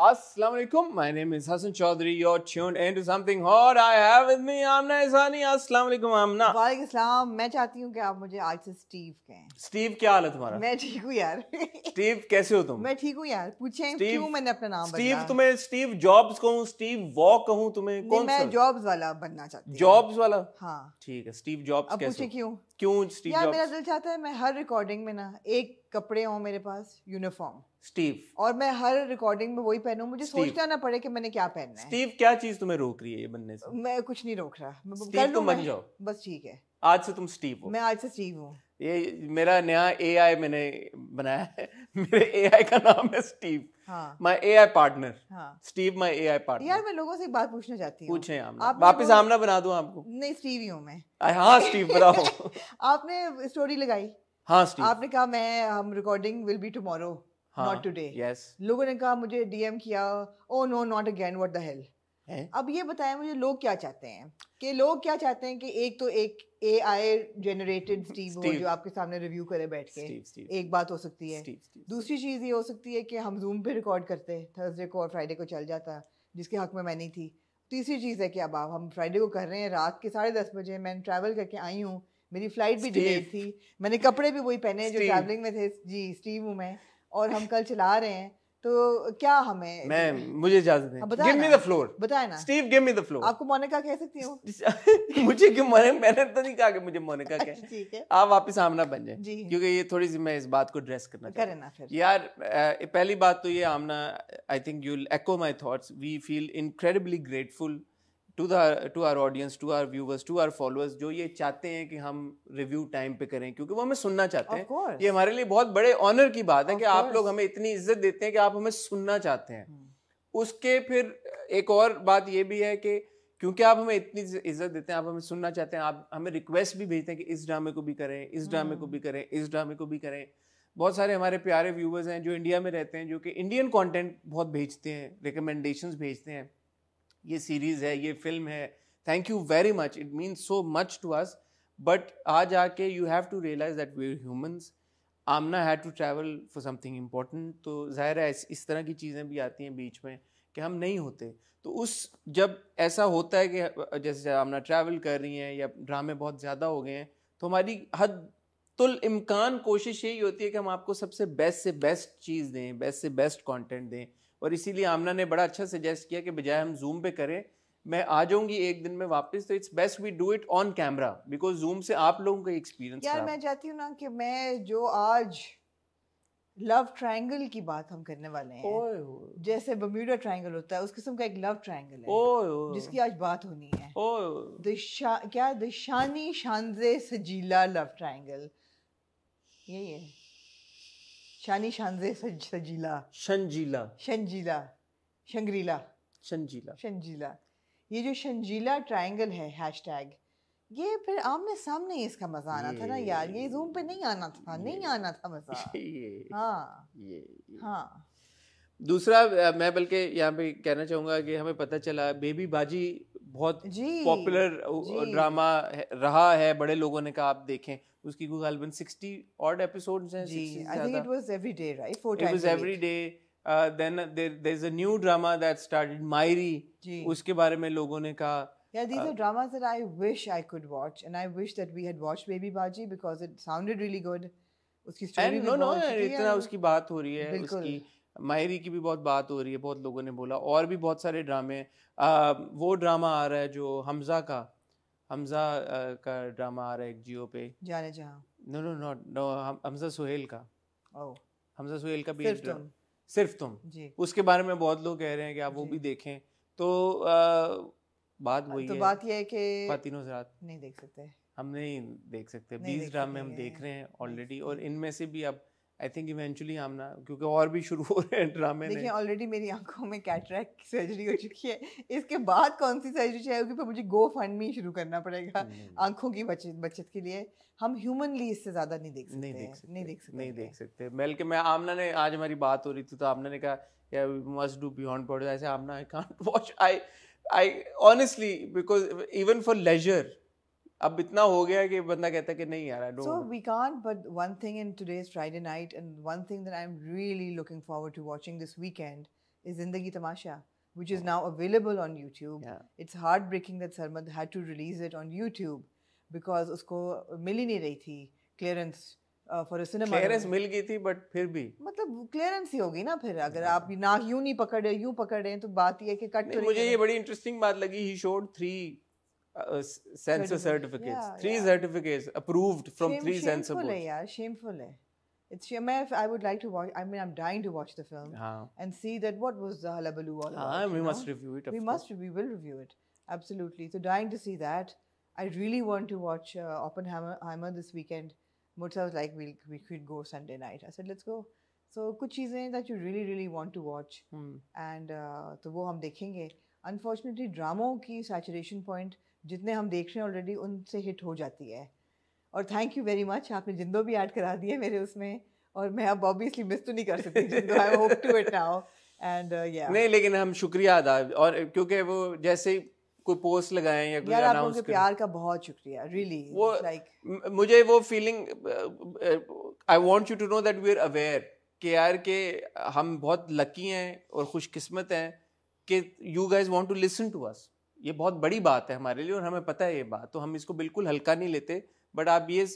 Assalamu alaikum. My name is Hassan Chaudhary. You're tuned into something hot. I have with me Amna Isani. Assalamu alaikum Amna. वालेकुम सलाम. मैं चाहती हूँ कि आप मुझे आज से स्टीव कहें. स्टीव क्या हाल है तुम्हारा? मैं ठीक हूँ यार. स्टीव कैसे हो तुम? मैं ठीक हूँ यार. पूछे क्यों मैंने अपना नाम स्टीव तुम्हें स्टीव जॉब्स कहूँ, स्टीव वॉक कहूँ तुम्हें कौन मैं जॉब्स वाला बनना चाहती हूँ. जॉब्स वाला? हाँ. ठीक है. स्टीव जॉब्स कैसे? अब पूछे क्यों? क्यों स्टीव जॉब्स? यार मेरा दिल चाहता है मैं हर रिकॉर्डिंग में ना एक कपड़े हों मेरे पास यूनिफॉर्म स्टीव और मैं हर रिकॉर्डिंग में वही पहनू मुझे Steve. सोचना ना पड़े कि मैंने क्या पहनना है स्टीव क्या चीज तुम्हें रोक रही है ये बनने से मैं कुछ नहीं रोक रहा मैं स्टीव तुम बन जाओ बस ठीक है आज से तुम स्टीव हो मैं आज से स्टीव हूँ ये मेरा नया एआई मैंने बनाया है मेरे एआई का नाम है Steve my AI partner Steve my AI partner यार मैं लोगों से एक बात पूछना चाहती हूँ पूछे आप वापस आमना बना दूं आपको नहीं स्टीव ही हूँ मैं हाँ स्टीव बनाओ आपने स्टोरी लगाई हाँ स्टीव आपने कहा मैं हम recording will be tomorrow not हाँ, टूडे लोगों ने कहा मुझे डीएम किया oh no not again what the hell अब ये बताएं मुझे लोग क्या चाहते हैं कि लोग क्या चाहते हैं कि एक तो एक ए आई जनरेटेड स्टीव हो जो आपके सामने रिव्यू करे बैठ के एक बात हो सकती है Steve, दूसरी चीज़ ये हो सकती है कि हम जूम पे रिकॉर्ड करते हैं थर्सडे को और फ्राइडे को चल जाता जिसके हक में मैं नहीं थी तीसरी चीज़ है कि अब आप हम फ्राइडे को कर रहे हैं रात के साढ़े दस बजे मैं ट्रैवल करके आई हूँ मेरी फ्लाइट भी डिलेट थी मैंने कपड़े भी वही पहने जो ट्रैवलिंग में थे जी स्टीव हूँ मैं और हम कल चला रहे हैं तो क्या हमें मैं मुझे इजाजत है गिव मी द फ्लोर बताए ना Steve give me the floor आपको मोनिका कह सकती हूँ मुझे क्यों मोने मैंने तो नहीं कहा कि मुझे मोनिका कहे अच्छा, ठीक है आप वापस आमना बन जाए क्योंकि ये थोड़ी सी मैं इस बात को ड्रेस करना करें ना फिर यार पहली बात तो ये Amna I think you will echo my thoughts we feel incredibly grateful to the to our audience to our viewers to our followers जो ये चाहते हैं कि हम रिव्यू टाइम पे करें क्योंकि वो हमें सुनना चाहते हैं ये हमारे लिए बहुत बड़े ऑनर की बात है कि आप लोग हमें इतनी इज्जत देते हैं कि आप हमें सुनना चाहते हैं हम्म। उसके फिर एक और बात ये भी है कि क्योंकि आप हमें इतनी इज्जत देते हैं आप हमें सुनना चाहते हैं आप हमें रिक्वेस्ट भी भेजते हैं कि इस ड्रामे को भी करें इस ड्रामे को भी हम्म। करें इस ड्रामे को भी करें बहुत सारे हमारे प्यारे व्यूवर्स हैं जो इंडिया में रहते हैं जो कि इंडियन कंटेंट बहुत भेजते हैं रिकमेंडेशंस भेजते हैं ये सीरीज़ है ये फिल्म है thank you very much it means so much to us but आज आके you have to realize that we humans Amna had to travel for something important तो ज़ाहिर है इस तरह की चीज़ें भी आती हैं बीच में कि हम नहीं होते तो उस जब ऐसा होता है कि जैसे आमना ट्रैवल कर रही हैं या ड्रामे बहुत ज़्यादा हो गए हैं तो हमारी हद तुल इम्कान कोशिश यही होती है कि हम आपको सबसे बेस्ट से बेस्ट चीज़ दें बेस्ट से बेस्ट कंटेंट दें और इसीलिए आमना ने बड़ा अच्छा सजेस्ट किया कि बजाय हम जूम पे करें मैं आ जाऊंगी एक दिन में वापस तो it's best we do it on camera because Zoom से आप लोगों का एक्सपीरियंस यार मैं चाहती हूँ ना कि मैं जो आज लव ट्रायंगल की बात हम करने वाले हैं जैसे बम्यूडा ट्रायंगल होता है उस किस्म का एक लव ट्रायंगल है जिसकी आज बात होनी है ओए क्या दिशानी शानजे सजीला लव ट्रायंगल यही है शानी शानजे सजीला शंजीला शंजीला शंगरीला शंजीला शंजीला ये जो शंजीला ट्रायंगल है हैशटैग ये फिर आमने सामने ही इसका मजा आना था ना यार ये जूम पे नहीं आना था नहीं आना था मजा हाँ ये, ये हाँ दूसरा मैं बल्कि यहाँ पे कहना चाहूंगा कि हमें पता चला बेबी बाजी बहुत पॉपुलर ड्रामा रहा है बड़े लोगों ने कहा आप देखें उसकी कोई गालबन 60 ऑड एपिसोड्स हैं जी I think it was every day right four times it was every day then there is a new drama that started मायरी उसके बारे में लोगों ने कहा Yeah, these uh, are dramas that I wish I could watch, and I wish that we had watched Baby Baji because it sounded really good. उसकी story भी no, no, इतना उसकी बात हो रही है उसकी मायरी की भी बहुत बात हो रही है बहुत लोगों ने बोला और भी बहुत सारे ड्रामे आ, uh, वो ड्रामा आ रहा है जो हमजा का हमजा का ड्रामा आ रहा है एक जियो पे जाने जहां no no not no Hamza Suhail का oh. हमजा सुहेल का भी सिर्फ तुम सिर्फ तुम जी उसके बारे में बहुत लोग कह रहे हैं कि आप वो भी देखें तो बात वही तो है तो बात ये है कि फातिनो रात नहीं देख सकते हम नहीं देख सकते बीस ड्रामे हम देख रहे हैं ऑलरेडी और इनमें से भी अब आई थिंक इवेंचुअली हम ना क्योंकि और भी शुरू हो रहे हैं ड्रामे देखिए ऑलरेडी मेरी आंखों में कैटरैक्ट सर्जरी हो चुकी है इसके बाद कौन सी सर्जरी चाहिए होगी पर मुझे गो फंड में शुरू करना पड़ेगा हम्म। आंखों की बचत बचत के लिए हम ह्यूमनली इससे ज़्यादा नहीं देख सकते नहीं देख सकते नहीं देख सकते नहीं देख सकते बल्कि मैं आमना ने आज हमारी बात हो रही थी तो आमना ने कहा या मस्ट डू बियॉन्ड बॉर्डर ऐसे Amna I can't watch I I honestly because even for leisure अब इतना हो गया कि बंदा कहता है कि नहीं यार so we can't but one thing in today's Friday night and one thing that I am really looking forward to watching this weekend is Zindagi Tamasha which is now available on YouTube. It's heart breaking that Sarmad had to release it on YouTube because उसको मिल ही नहीं रही थी clearance for a cinema cinema. मिल गई थी but फिर भी मतलब clearance ही होगी ना फिर अगर yeah. आप ना यूं नहीं पकड़े यूं पकड़े तो बात ये है कि कट मुझे ये बड़ी इंटरेस्टिंग बात लगी ही शोड 3 uh, uh sensor certificates, yeah, three yeah. certificates approved from Shame, three sensor boards. Hai, yeah, shameful. Hai. It's shame. I would like to watch. I mean, I'm dying to watch the film and see that what was the hullabaloo all about. Ah, we know? must review it. we course. must. We will review it absolutely. So dying to see that. I really want to watch uh, Oppenheimer this weekend. Murtha was like, we'll, we could go Sunday night. I said, let's go. So कुछ चीज़ें हैं that you really really want to watch. Hmm. And uh, तो वो हम देखेंगे. Unfortunately, drama की saturation point जितने हम देख रहे हैं ऑलरेडी उनसे हिट हो जाती है और थैंक यू वेरी मच आपने जिंदो भी ऐड करा दिए मेरे उसमें और मैं अब ऑब्वियसली मिस तो नहीं कर सकती Zindo I hope to it now and या नहीं लेकिन हम शुक्रिया अदा और क्योंकि वो जैसे कोई पोस्ट लगाए या कोई अनाउंस लोगों प्यार का बहुत शुक्रिया रियली really, लाइक like... मुझे वो feeling I want you to know that we are aware के यार के हम बहुत लकी हैं और खुशकिस्मत हैं कि you guys want to listen to us ये बहुत बड़ी बात है हमारे लिए और हमें पता है ये बात तो हम इसको बिल्कुल हल्का नहीं लेते बट आप ये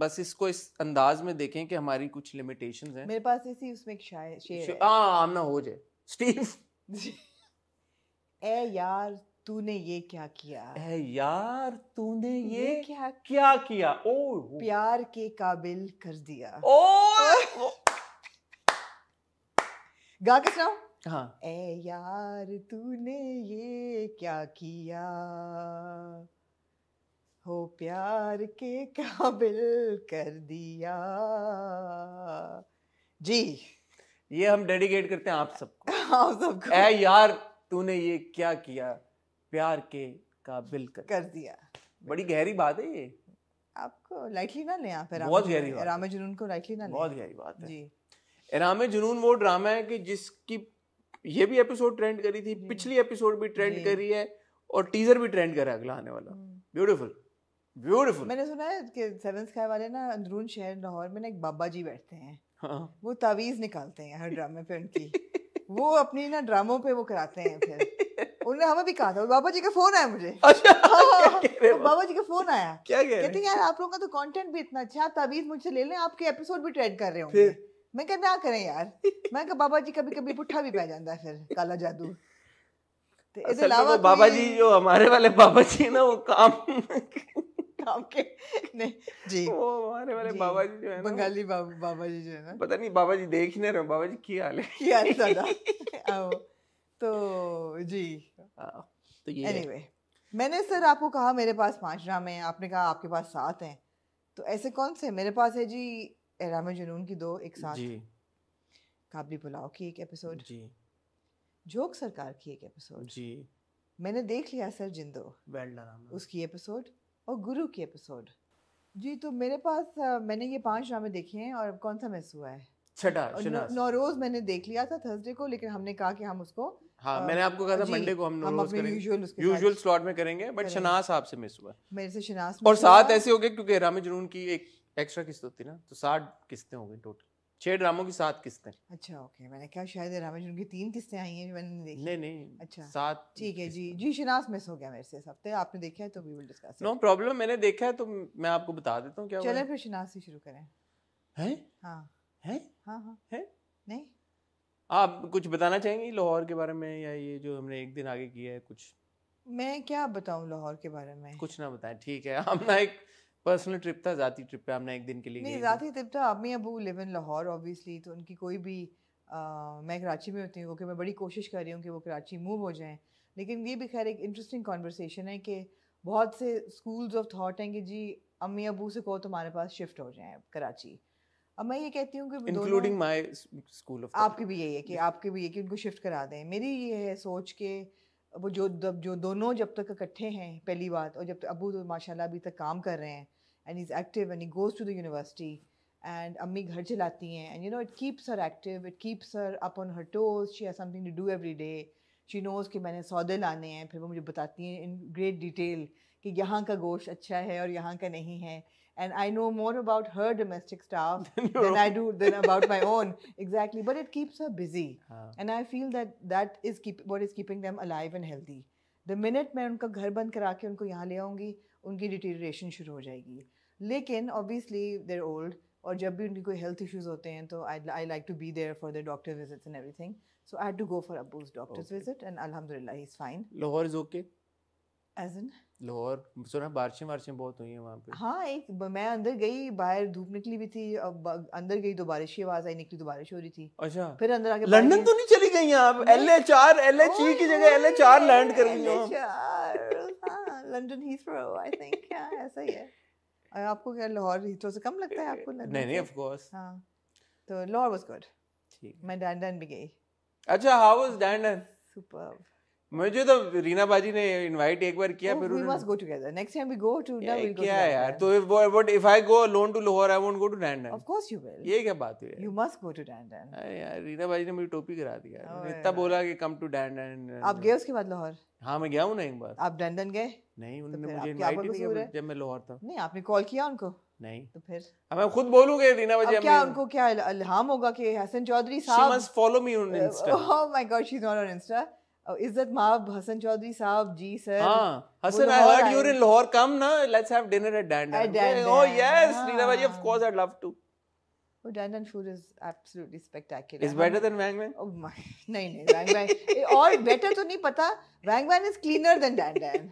बस इसको इस अंदाज में देखें कि हमारी कुछ लिमिटेशन हैं मेरे पास इसी उसमें एक शेर हाँ ना हो जाए स्टीव ए यार तूने ये क्या किया ए यार तूने ये, ये क्या क्या किया ओ प्यार के काबिल कर दिया ओ गा के सुनाओ हाँ ए यार तूने ये क्या किया हो प्यार के काबिल कर दिया जी ये हम डेडिकेट करते हैं आप सबको आप सबको ए यार तूने ये क्या किया प्यार के काबिल कर कर दिया बड़ी गहरी बात है ये आपको लाइटली ना लें आप बहुत गहरी बात रामे जुनून को लाइटली ना बहुत गहरी बात है जी रामे जुनून वो ड्रामा है कि जिसकी ये भी एपिसोड ट्रेंड करी थी पिछली एपिसोड भी ट्रेंड करी है और टीजर भी ट्रेंड करा अगला आने वाला ब्यूटीफुल हम्म। ब्यूटीफुल मैंने सुना है कि सेवन स्काई वाले ना अंदरून शहर लाहौर में ना एक बाबा जी बैठते हैं हाँ। वो तावीज निकालते हैं हर ड्रामे पे उनकी वो अपनी ना ड्रामों पे वो कराते हैं फिर उन्होंने हमें भी कहा था बाबा जी का फोन आया मुझे अच्छा, हाँ, हाँ, तो बाबा जी का फोन आया क्या कहते हैं यार आप लोगों का तो कंटेंट भी इतना अच्छा तावीज मुझसे ले लें आपके एपिसोड भी ट्रेंड कर रहे होंगे मैं कहा ना करें यार मैं कहा बाबा जी कभी कभी पुट्ठा भी पै जाता है फिर काला जादू तो असल बाबा जी जो हमारे वाले बाबा जी ना वो काम काम के नहीं जी वो हमारे वाले बाबा जी जो है बंगाली बाबा बाबा जी जो है ना पता नहीं बाबा जी देख नहीं रहे बाबा जी की हाल है की हाल सादा तो जी तो ये anyway, मैंने सर आपको कहा मेरे पास पांच ड्रामे हैं आपने कहा आपके पास सात हैं तो ऐसे कौन से मेरे पास है जी एराम जुनून की दो एक साथ जी काबली पुलाव की एक एपिसोड जी जोक सरकार की एक एपिसोड जी मैंने देख लिया सर जिंदो वेल डन उसकी एपिसोड और गुरु की एपिसोड जी तो मेरे पास मैंने ये पांच ड्रामे देखे हैं और कौन सा मिस हुआ है छठा नौरोज मैंने देख लिया था थर्सडे को लेकिन हमने कहा कि हम उसको हाँ आ, मैंने आपको कहा था मंडे को हम, हम यूजुअल स्लॉट में करेंगे बट शनास आपसे मिस हुआ मेरे से शनास और साथ ऐसे हो गए क्योंकि रामे जुनून की एक एक्स्ट्रा किस्त होती ना तो साठ किस्तें हो गई टोटल छह ड्रामों की सात किस्तें अच्छा ओके मैंने कहा शायद रामेश्वर की तीन किस्तें आई हैं मैंने देखी नहीं नहीं अच्छा सात ठीक है जी जी शिनास मिस हो गया मेरे से इस हफ्ते आपने देखा है तो we will discuss no problem मैंने देखा है तो मैं आपको बता देता हूँ क्या चलें फिर शिनास से शुरू करें हैं हाँ हैं हाँ हाँ हैं नहीं आप कुछ बताना चाहेंगे लाहौर के बारे में या ये जो हमने एक दिन आगे किया है कुछ मैं क्या बताऊं लाहौर के बारे में कुछ ना बताएं ठीक है हम ना एक पर्सनल ट्रिप था जाती ट्रिप पे हमने एक दिन के लिए नहीं जाती ट्रिप था अम्मी अबू लिव इन लाहौर ऑब्वियसली तो उनकी कोई भी आ, मैं कराची में होती हूँ क्योंकि मैं बड़ी कोशिश कर रही हूँ कि वो कराची मूव हो जाएँ लेकिन ये भी खैर एक इंटरेस्टिंग कॉन्वर्सेशन है कि बहुत से स्कूल्स ऑफ थाट हैं कि जी अम्मी अबू से कहो तुम्हारे पास शिफ्ट हो जाएँ कराची अब मैं ये कहती हूँ कि इंक्लूडिंग माई स्कूल आपकी भी यही है कि आपके भी ये कि उनको शिफ्ट करा दें मेरी ये है सोच के वो जो जो दोनों जब तक इकट्ठे हैं पहली बात और जब तक अबू तो माशाल्लाह अभी तक काम कर रहे हैं and is active and he goes to the university and अम्मी घर चलाती हैं and you know it keeps her active it keeps her up on her toes she has something to do every day she knows कि मैंने सौदे लाने हैं फिर वो मुझे बताती हैं इन ग्रेट डिटेल कि यहाँ का गोश्त अच्छा है और यहाँ का नहीं है and I know more about her domestic staff than I do than about my own. Exactly, but it keeps her busy, ah. and I feel that that is keep, what is keeping them alive and healthy. The minute I unka ghar band karake unko yahan le aungi, unki deterioration shuru ho jayegi. Lekin obviously they're old, or jab bhi unki koi health issues hote hain, to I like to be there for their doctor visits and everything. So I had to go for Abu's doctor's visit, and Alhamdulillah, he's fine. Lahore is okay. As in? Lahore सुना बारिशें बारिशें बहुत हुई हैं वहाँ पे हाँ एक मैं अंदर गई बाहर धूप निकली हुई थी अब अंदर गई तो बारिश की आवाज आई निकली तो बारिश हो रही थी अच्छा फिर अंदर आके लंदन तो नहीं चली गई आप L H R L H E की जगह एल एच आर लैंड कर गई लंदन हीथ्रो आई थिंक ऐसा ही है आपको क्या लाहौर हीथ्रो से कम लगता है आपको नहीं नहीं ऑफ कोर्स हां तो लाहौर वाज गुड ठीक मैं डैंडन भी गई अच्छा हाउ वाज डैंडन सुपर्ब मुझे तो रीना बाजी ने इनवाइट एक बार किया oh, फिर we must go together next time we go to yeah, we'll go क्या यार तो if what if I go alone to Lahore I won't go to Dandan of course you will ये क्या बात हुई you must go to Dandan अरे यार रीना बाजी ने मुझे टोपी करा दी यार oh, इतना बोला कि कम टू डैंडन आप गए उसके बाद लाहौर हाँ मैं गया हूँ ना एक बार आप डैंडन गए नहीं तो उन्होंने मुझे इनवाइट नहीं किया जब मैं लाहौर था नहीं आपने कॉल किया उनको नहीं तो फिर अब मैं खुद बोलूंगा रीना बाजी क्या उनको क्या इल्हाम होगा कि Hasan Chaudhry sahab she must follow me on Insta oh my God she is not on Insta इज्जत माब हसन चौधरी साहब जी सर हाँ Hasan I heard you in Lahore come ना let's have dinner at Dandan at Dandan oh yes Reena भाई of course I'd love to Oh, Dandan food is absolutely spectacular. It's better than Wang Wang? Oh my, नहीं नहीं Wang Wang और better तो नहीं पता Wang Wang is cleaner than Dandan.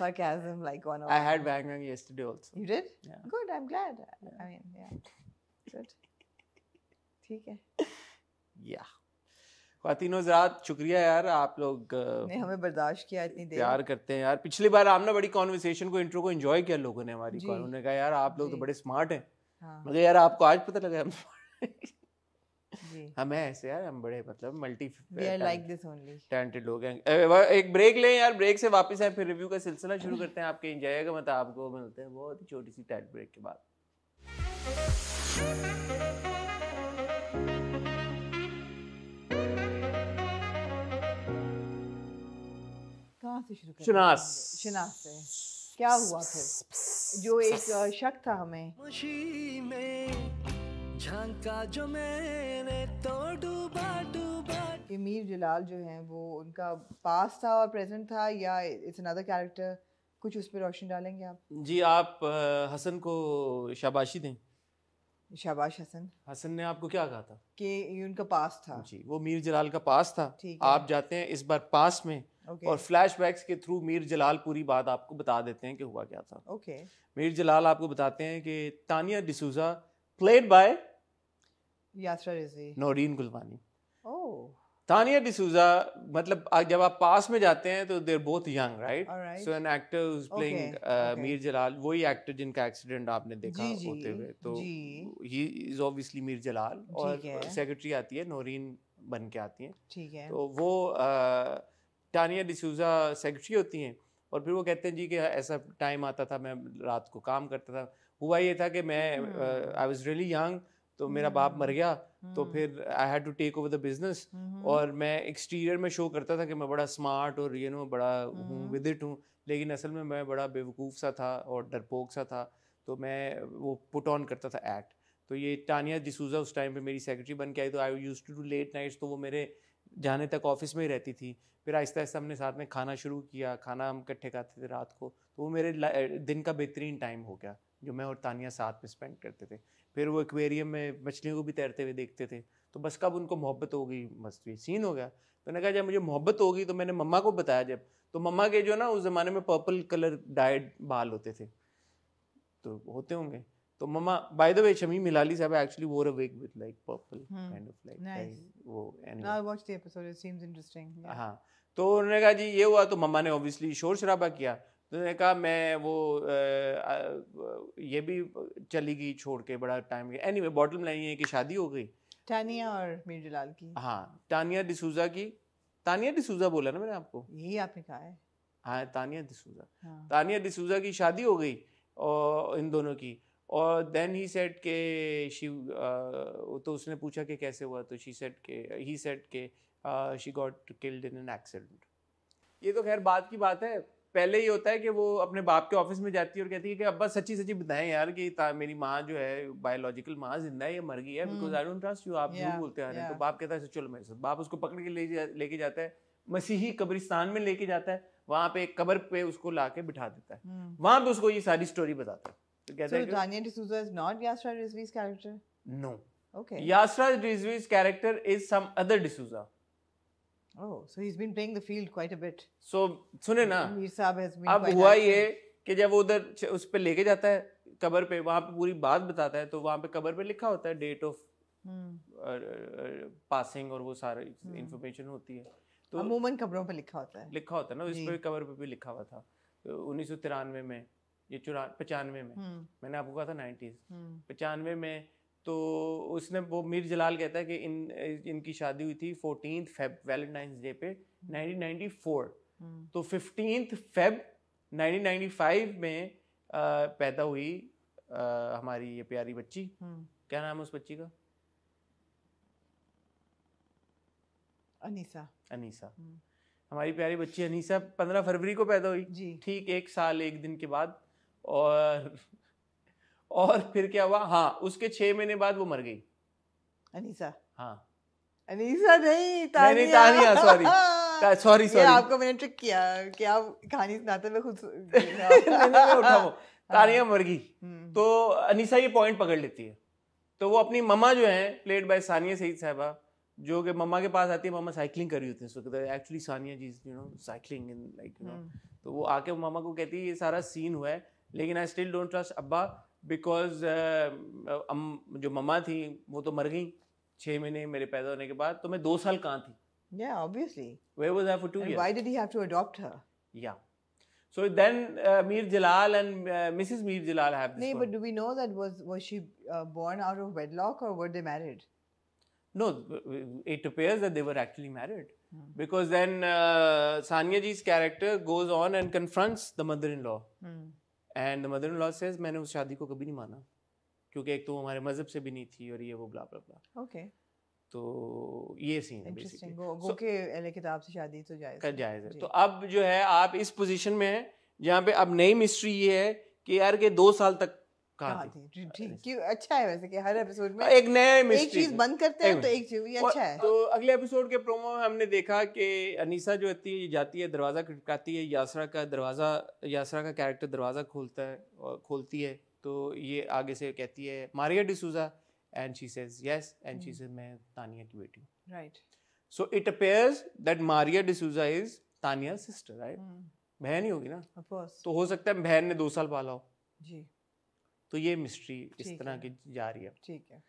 Sarcasm like one. I had Wang Wang yesterday also. You did? Yeah. Good. I'm glad. Yeah. I mean, yeah. Good. ठीक है. Yeah. खातिन ज़्यादा शुक्रिया यार आप लोग ने हमें बर्दाश्त किया इतनी देर प्यार करते हैं यार पिछली बार आपने बड़ी कॉन्वर्सेशन को इंट्रो को एंजॉय किया लोगों ने हमारी कॉल उन्होंने कहा यार आप लोग तो बड़े स्मार्ट हैं हाँ। मगर यार आपको आज पता लगा हम हमें ऐसे यार हम बड़े मतलब multi like this only talented लोग हैं एक ब्रेक लें यार ब्रेक से वापस आए फिर रिव्यू का सिलसिला शुरू करते हैं आपके इंजॉय का मतलब आपको मिलते हैं बहुत छोटी सी टाइट ब्रेक के बाद कहाँ से शुरू शिनास शिनास से क्या हुआ फिर जो एक शक था हमें में झांका जो मैंने तो डूबा डूबा ये मीर जलाल जो हैं वो उनका पास था और प्रेजेंट था या इट्स अनदर कैरेक्टर कुछ उस पर रोशनी डालेंगे आप जी आप हसन को शाबाशी दें शाबाश हसन हसन ने आपको क्या कहा था कि उनका पास था जी वो मीर जलाल का पास था आप जाते हैं इस बार पास में okay. और फ्लैश के थ्रू मीर जलाल पूरी बात आपको बता देते हैं कि हुआ क्या था ओके okay. मीर जलाल आपको बताते हैं कि तानिया डिसूजा प्लेड बाय यात्रा रिजी नौरीन गुलवानी oh. तानिया डिसूजा मतलब जब आप पास में जाते हैं तो there both young right so an actor playing Mir Jalal वही एक्टर जिनका एक्सीडेंट आपने देखा जी, जी, होते हुए तो he is obviously Mir Jalal और सेक्रेटरी आती है नौरीन बन के आती है ठीक है तो वो uh, टानिया डिसूजा सेक्रेटरी होती हैं और फिर वो कहते हैं जी कि ऐसा टाइम आता था मैं रात को काम करता था हुआ ये था कि मैं आई वॉज रियली यंग तो मेरा बाप मर गया हम्म। तो फिर I had to take over the business और मैं एक्सटीरियर में शो करता था कि मैं बड़ा स्मार्ट और यू नो बड़ा हूँ विद हम्म। इट हूँ लेकिन असल में मैं बड़ा बेवकूफ़ सा था और डरपोक सा था तो मैं वो पुट ऑन करता था एक्ट तो ये टानिया डिसूजा उस टाइम पे मेरी सेक्रेटरी बन के आई तो I use to do late nights तो वो मेरे जाने तक ऑफिस में ही रहती थी फिर आहिस्ता आहिस्ता हमने साथ में खाना शुरू किया खाना हम इकट्ठे खाते थे रात को तो वो मेरे दिन का बेहतरीन टाइम हो गया जो मैं और तानिया साथ में स्पेंड करते थे फिर वो एक्वेरियम में मछलियों को भी तैरते हुए देखते थे तो बस कब उनको मोहब्बत हो गई बस ये सीन हो गया तो मैंने कहा जब मुझे मोहब्बत होगी तो मैंने मम्मा को बताया जब तो मम्मा के जो ना उस ज़माने में पर्पल कलर डाइड बाल होते थे तो होते होंगे तो मम्मा बाय द वे शमी मिलाली साहब actually wore a wig with like purple kind of like वो anyway I watch the episode it seems interesting हां तो उन्होंने कहा जी ये हुआ तो मम्मा ने ऑब्वियसली शोर शराबा किया तो उन्होंने कहा मैं वो आ, ये भी चली गई छोड़ के बड़ा टाइम गया एनी वे बॉटल लाइन ये कि शादी हो गई टानिया और मीर जलाल की हाँ टानिया डिसूजा की तानिया डिसूजा बोला ना मैंने आपको यही आपने कहा है हाँ तानिया डिसूजा हाँ। तानिया डिसूजा की शादी हो गई और इन दोनों की और देन ही सेट के शिव तो उसने पूछा कि कैसे हुआ तो शी सेट के ही सेट के she got killed in an accident ये तो खैर बात की बात है पहले ही होता है कि वो अपने बाप के ऑफिस में जाती है और कहती है कि अब्बा सच्ची सच्ची बताएं यार कि मेरी माँ जो है बायोलॉजिकल माँ जिंदा है या मर गई है because I don't trust you आप झूठ yeah, बोलते आ रहे हैं तो yeah. तो बाप कहता है अच्छा, चलो मेरे साथ बाप उसको पकड़ के ले लेके जाता है मसीही कब्रिस्तान में लेके जाता है वहाँ पे कबर पे उसको ला के बिठा देता है hmm. वहाँ पे उसको ये सारी स्टोरी बताता है तो कहता so, है no okay Yasra D'Souza character is some other D'Souza Oh, so he's been playing the field quite a bit. So सुने ना अब हुआ ये कि जब वो उधर उस लेके जाता है कबर पे वहाँ पे पूरी बात बताता है तो वहाँ पे कबर पे लिखा होता है डेट ऑफ पासिंग और वो सारी इंफॉर्मेशन hmm. होती है तो अमूमन कबरों पे लिखा होता है लिखा होता है ना इस कबर पे भी लिखा हुआ था तो उन्नीस में ये चुरा पचानवे में hmm. मैंने आपको कहा था नाइन्टीज hmm. पचानवे में तो उसने वो मीर जलाल कहता है कि इन इनकी शादी हुई थी फोर्टीन फेब वैलेंटाइंस डे पे 1994 हम्म। तो फिफ्टीन फेब 1995 में आ, पैदा हुई आ, हमारी ये प्यारी बच्ची हम्म। क्या नाम है उस बच्ची का अनीसा अनीसा हम्म। हमारी प्यारी बच्ची अनीसा पंद्रह फरवरी को पैदा हुई ठीक एक साल एक दिन के बाद और और फिर क्या हुआ हाँ उसके छह महीने बाद वो मर गई अनीसा हाँ अनीसा नहीं Tania Tania sorry sorry sorry आपको मैंने ट्रिक किया कि आप कहानी सुनाते में खुद उठाओ हाँ। तानिया मर गई हम्म। तो अनीसा ये पॉइंट पकड़ लेती है तो वो अपनी मम्मा जो है प्लेड बाय सानिया सईद साहबा जो कि मम्मा के पास आती है मम्मा साइकिलिंग कर रही होती है actually Sania ji you know cycling in like you know तो वो आके मम्मा को कहती है ये सारा सीन हुआ है लेकिन आई स्टिल डोंट ट्रस्ट अब्बा बिकॉज अम जो मम्मा थी वो तो मर गई छः महीने मेरे पैदा होने के बाद तो मैं दो साल कहाँ थी yeah obviously where was i for two and years why did he have to adopt her yeah So then uh, Mir Jalal and uh, Mrs. Mir Jalal have this. Nee, one. but do we know that was was she uh, born out of wedlock or were they married? No, it appears that they were actually married hmm. because then uh, Sanya ji's character goes on and confronts the mother-in-law. Hmm. And mother in law से मैंने उस शादी को कभी नहीं माना क्योंकि एक तो वो हमारे मजहब से भी नहीं थी और ये वो ब्ला ब्ला ब्ला ओके तो ये सीन है वो के अहले किताब से शादी तो जायज़ कर जायज़ है तो अब जो है आप इस पोजीशन में हैं जहाँ पे अब नई मिस्ट्री ये है कि यार के दो साल तक अच्छा तो, अच्छा तो दरवाज़ा खटकाती है यासरा का दरवाज़ा यासरा का कैरेक्टर दरवाज़ा खोलता है और खोलती है तो ये आगे से कहती है Maria D'Souza and she says yes and she says मैं तानिया की बेटी right so it appears that Maria D'Souza is Tania sister hmm. Right बहन ही होगी ना तो हो सकता है बहन ने दो साल पाला हो जी तो ये मिस्ट्री इस तरह की जा रही है ठीक है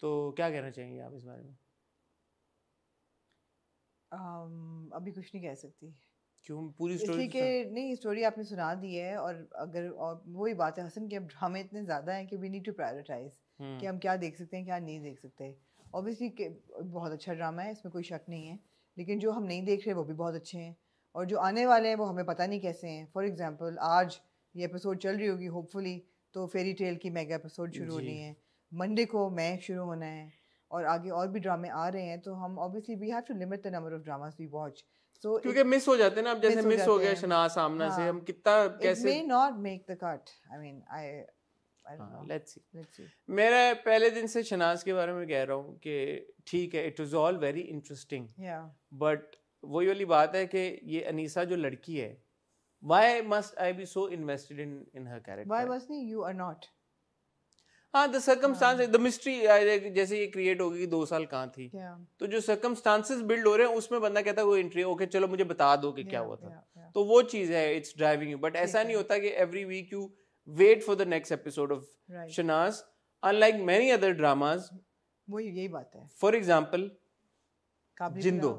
तो क्या कहना चाहेंगे आप इस बारे में um, अभी कुछ नहीं कह सकती क्यों पूरी स्टोरी तो के नहीं स्टोरी आपने सुना दी है और अगर और वही बात है हसन कि अब ड्रामे इतने ज़्यादा हैं कि वी नीड टू प्रायोरिटाइज कि हम्म। हम क्या देख सकते हैं क्या नहीं देख सकते ऑब्वियसली बहुत अच्छा ड्रामा है इसमें कोई शक नहीं है लेकिन जो हम नहीं देख रहे वो भी बहुत अच्छे हैं और जो आने वाले हैं वो हमें पता नहीं कैसे हैं फॉर एग्ज़ाम्पल आज ये एपिसोड चल रही होगी होपफुली तो फेरी टेल की मेगा एपिसोड शुरू होनी है मंडे को मैं शुरू होना है और आगे और भी ड्रामे आ रहे हैं तो हम obviously we have to limit the number of dramas we watch so क्योंकि मिस हो जाते हैं ना अब जैसे मिस हो गया शनाज सामना से हाँ। हम कितना कैसे may not make the cut I mean I let's see मेरा पहले दिन से शनाज के बारे में कह रहा हूँ कि ठीक है it is all very interesting but वही वाली बात है कि ये अनीसा जो लड़की है why must I be so invested in, in her character? Why wasn't you are not? हाँ द सर्कमस्टांस द मिस्ट्री जैसे ये क्रिएट होगी कि दो साल कहाँ थी yeah. तो जो सर्कमस्टांसेस बिल्ड हो रहे हैं उसमें बंदा कहता है वो इंट्री ओके चलो मुझे बता दो कि yeah, क्या हुआ था yeah, yeah. तो वो चीज है इट्स ड्राइविंग यू बट ऐसा नहीं होता कि every week you wait for the next episode of Shanaz unlike many other dramas वो यही बात है फॉर एग्जाम्पल जिंदो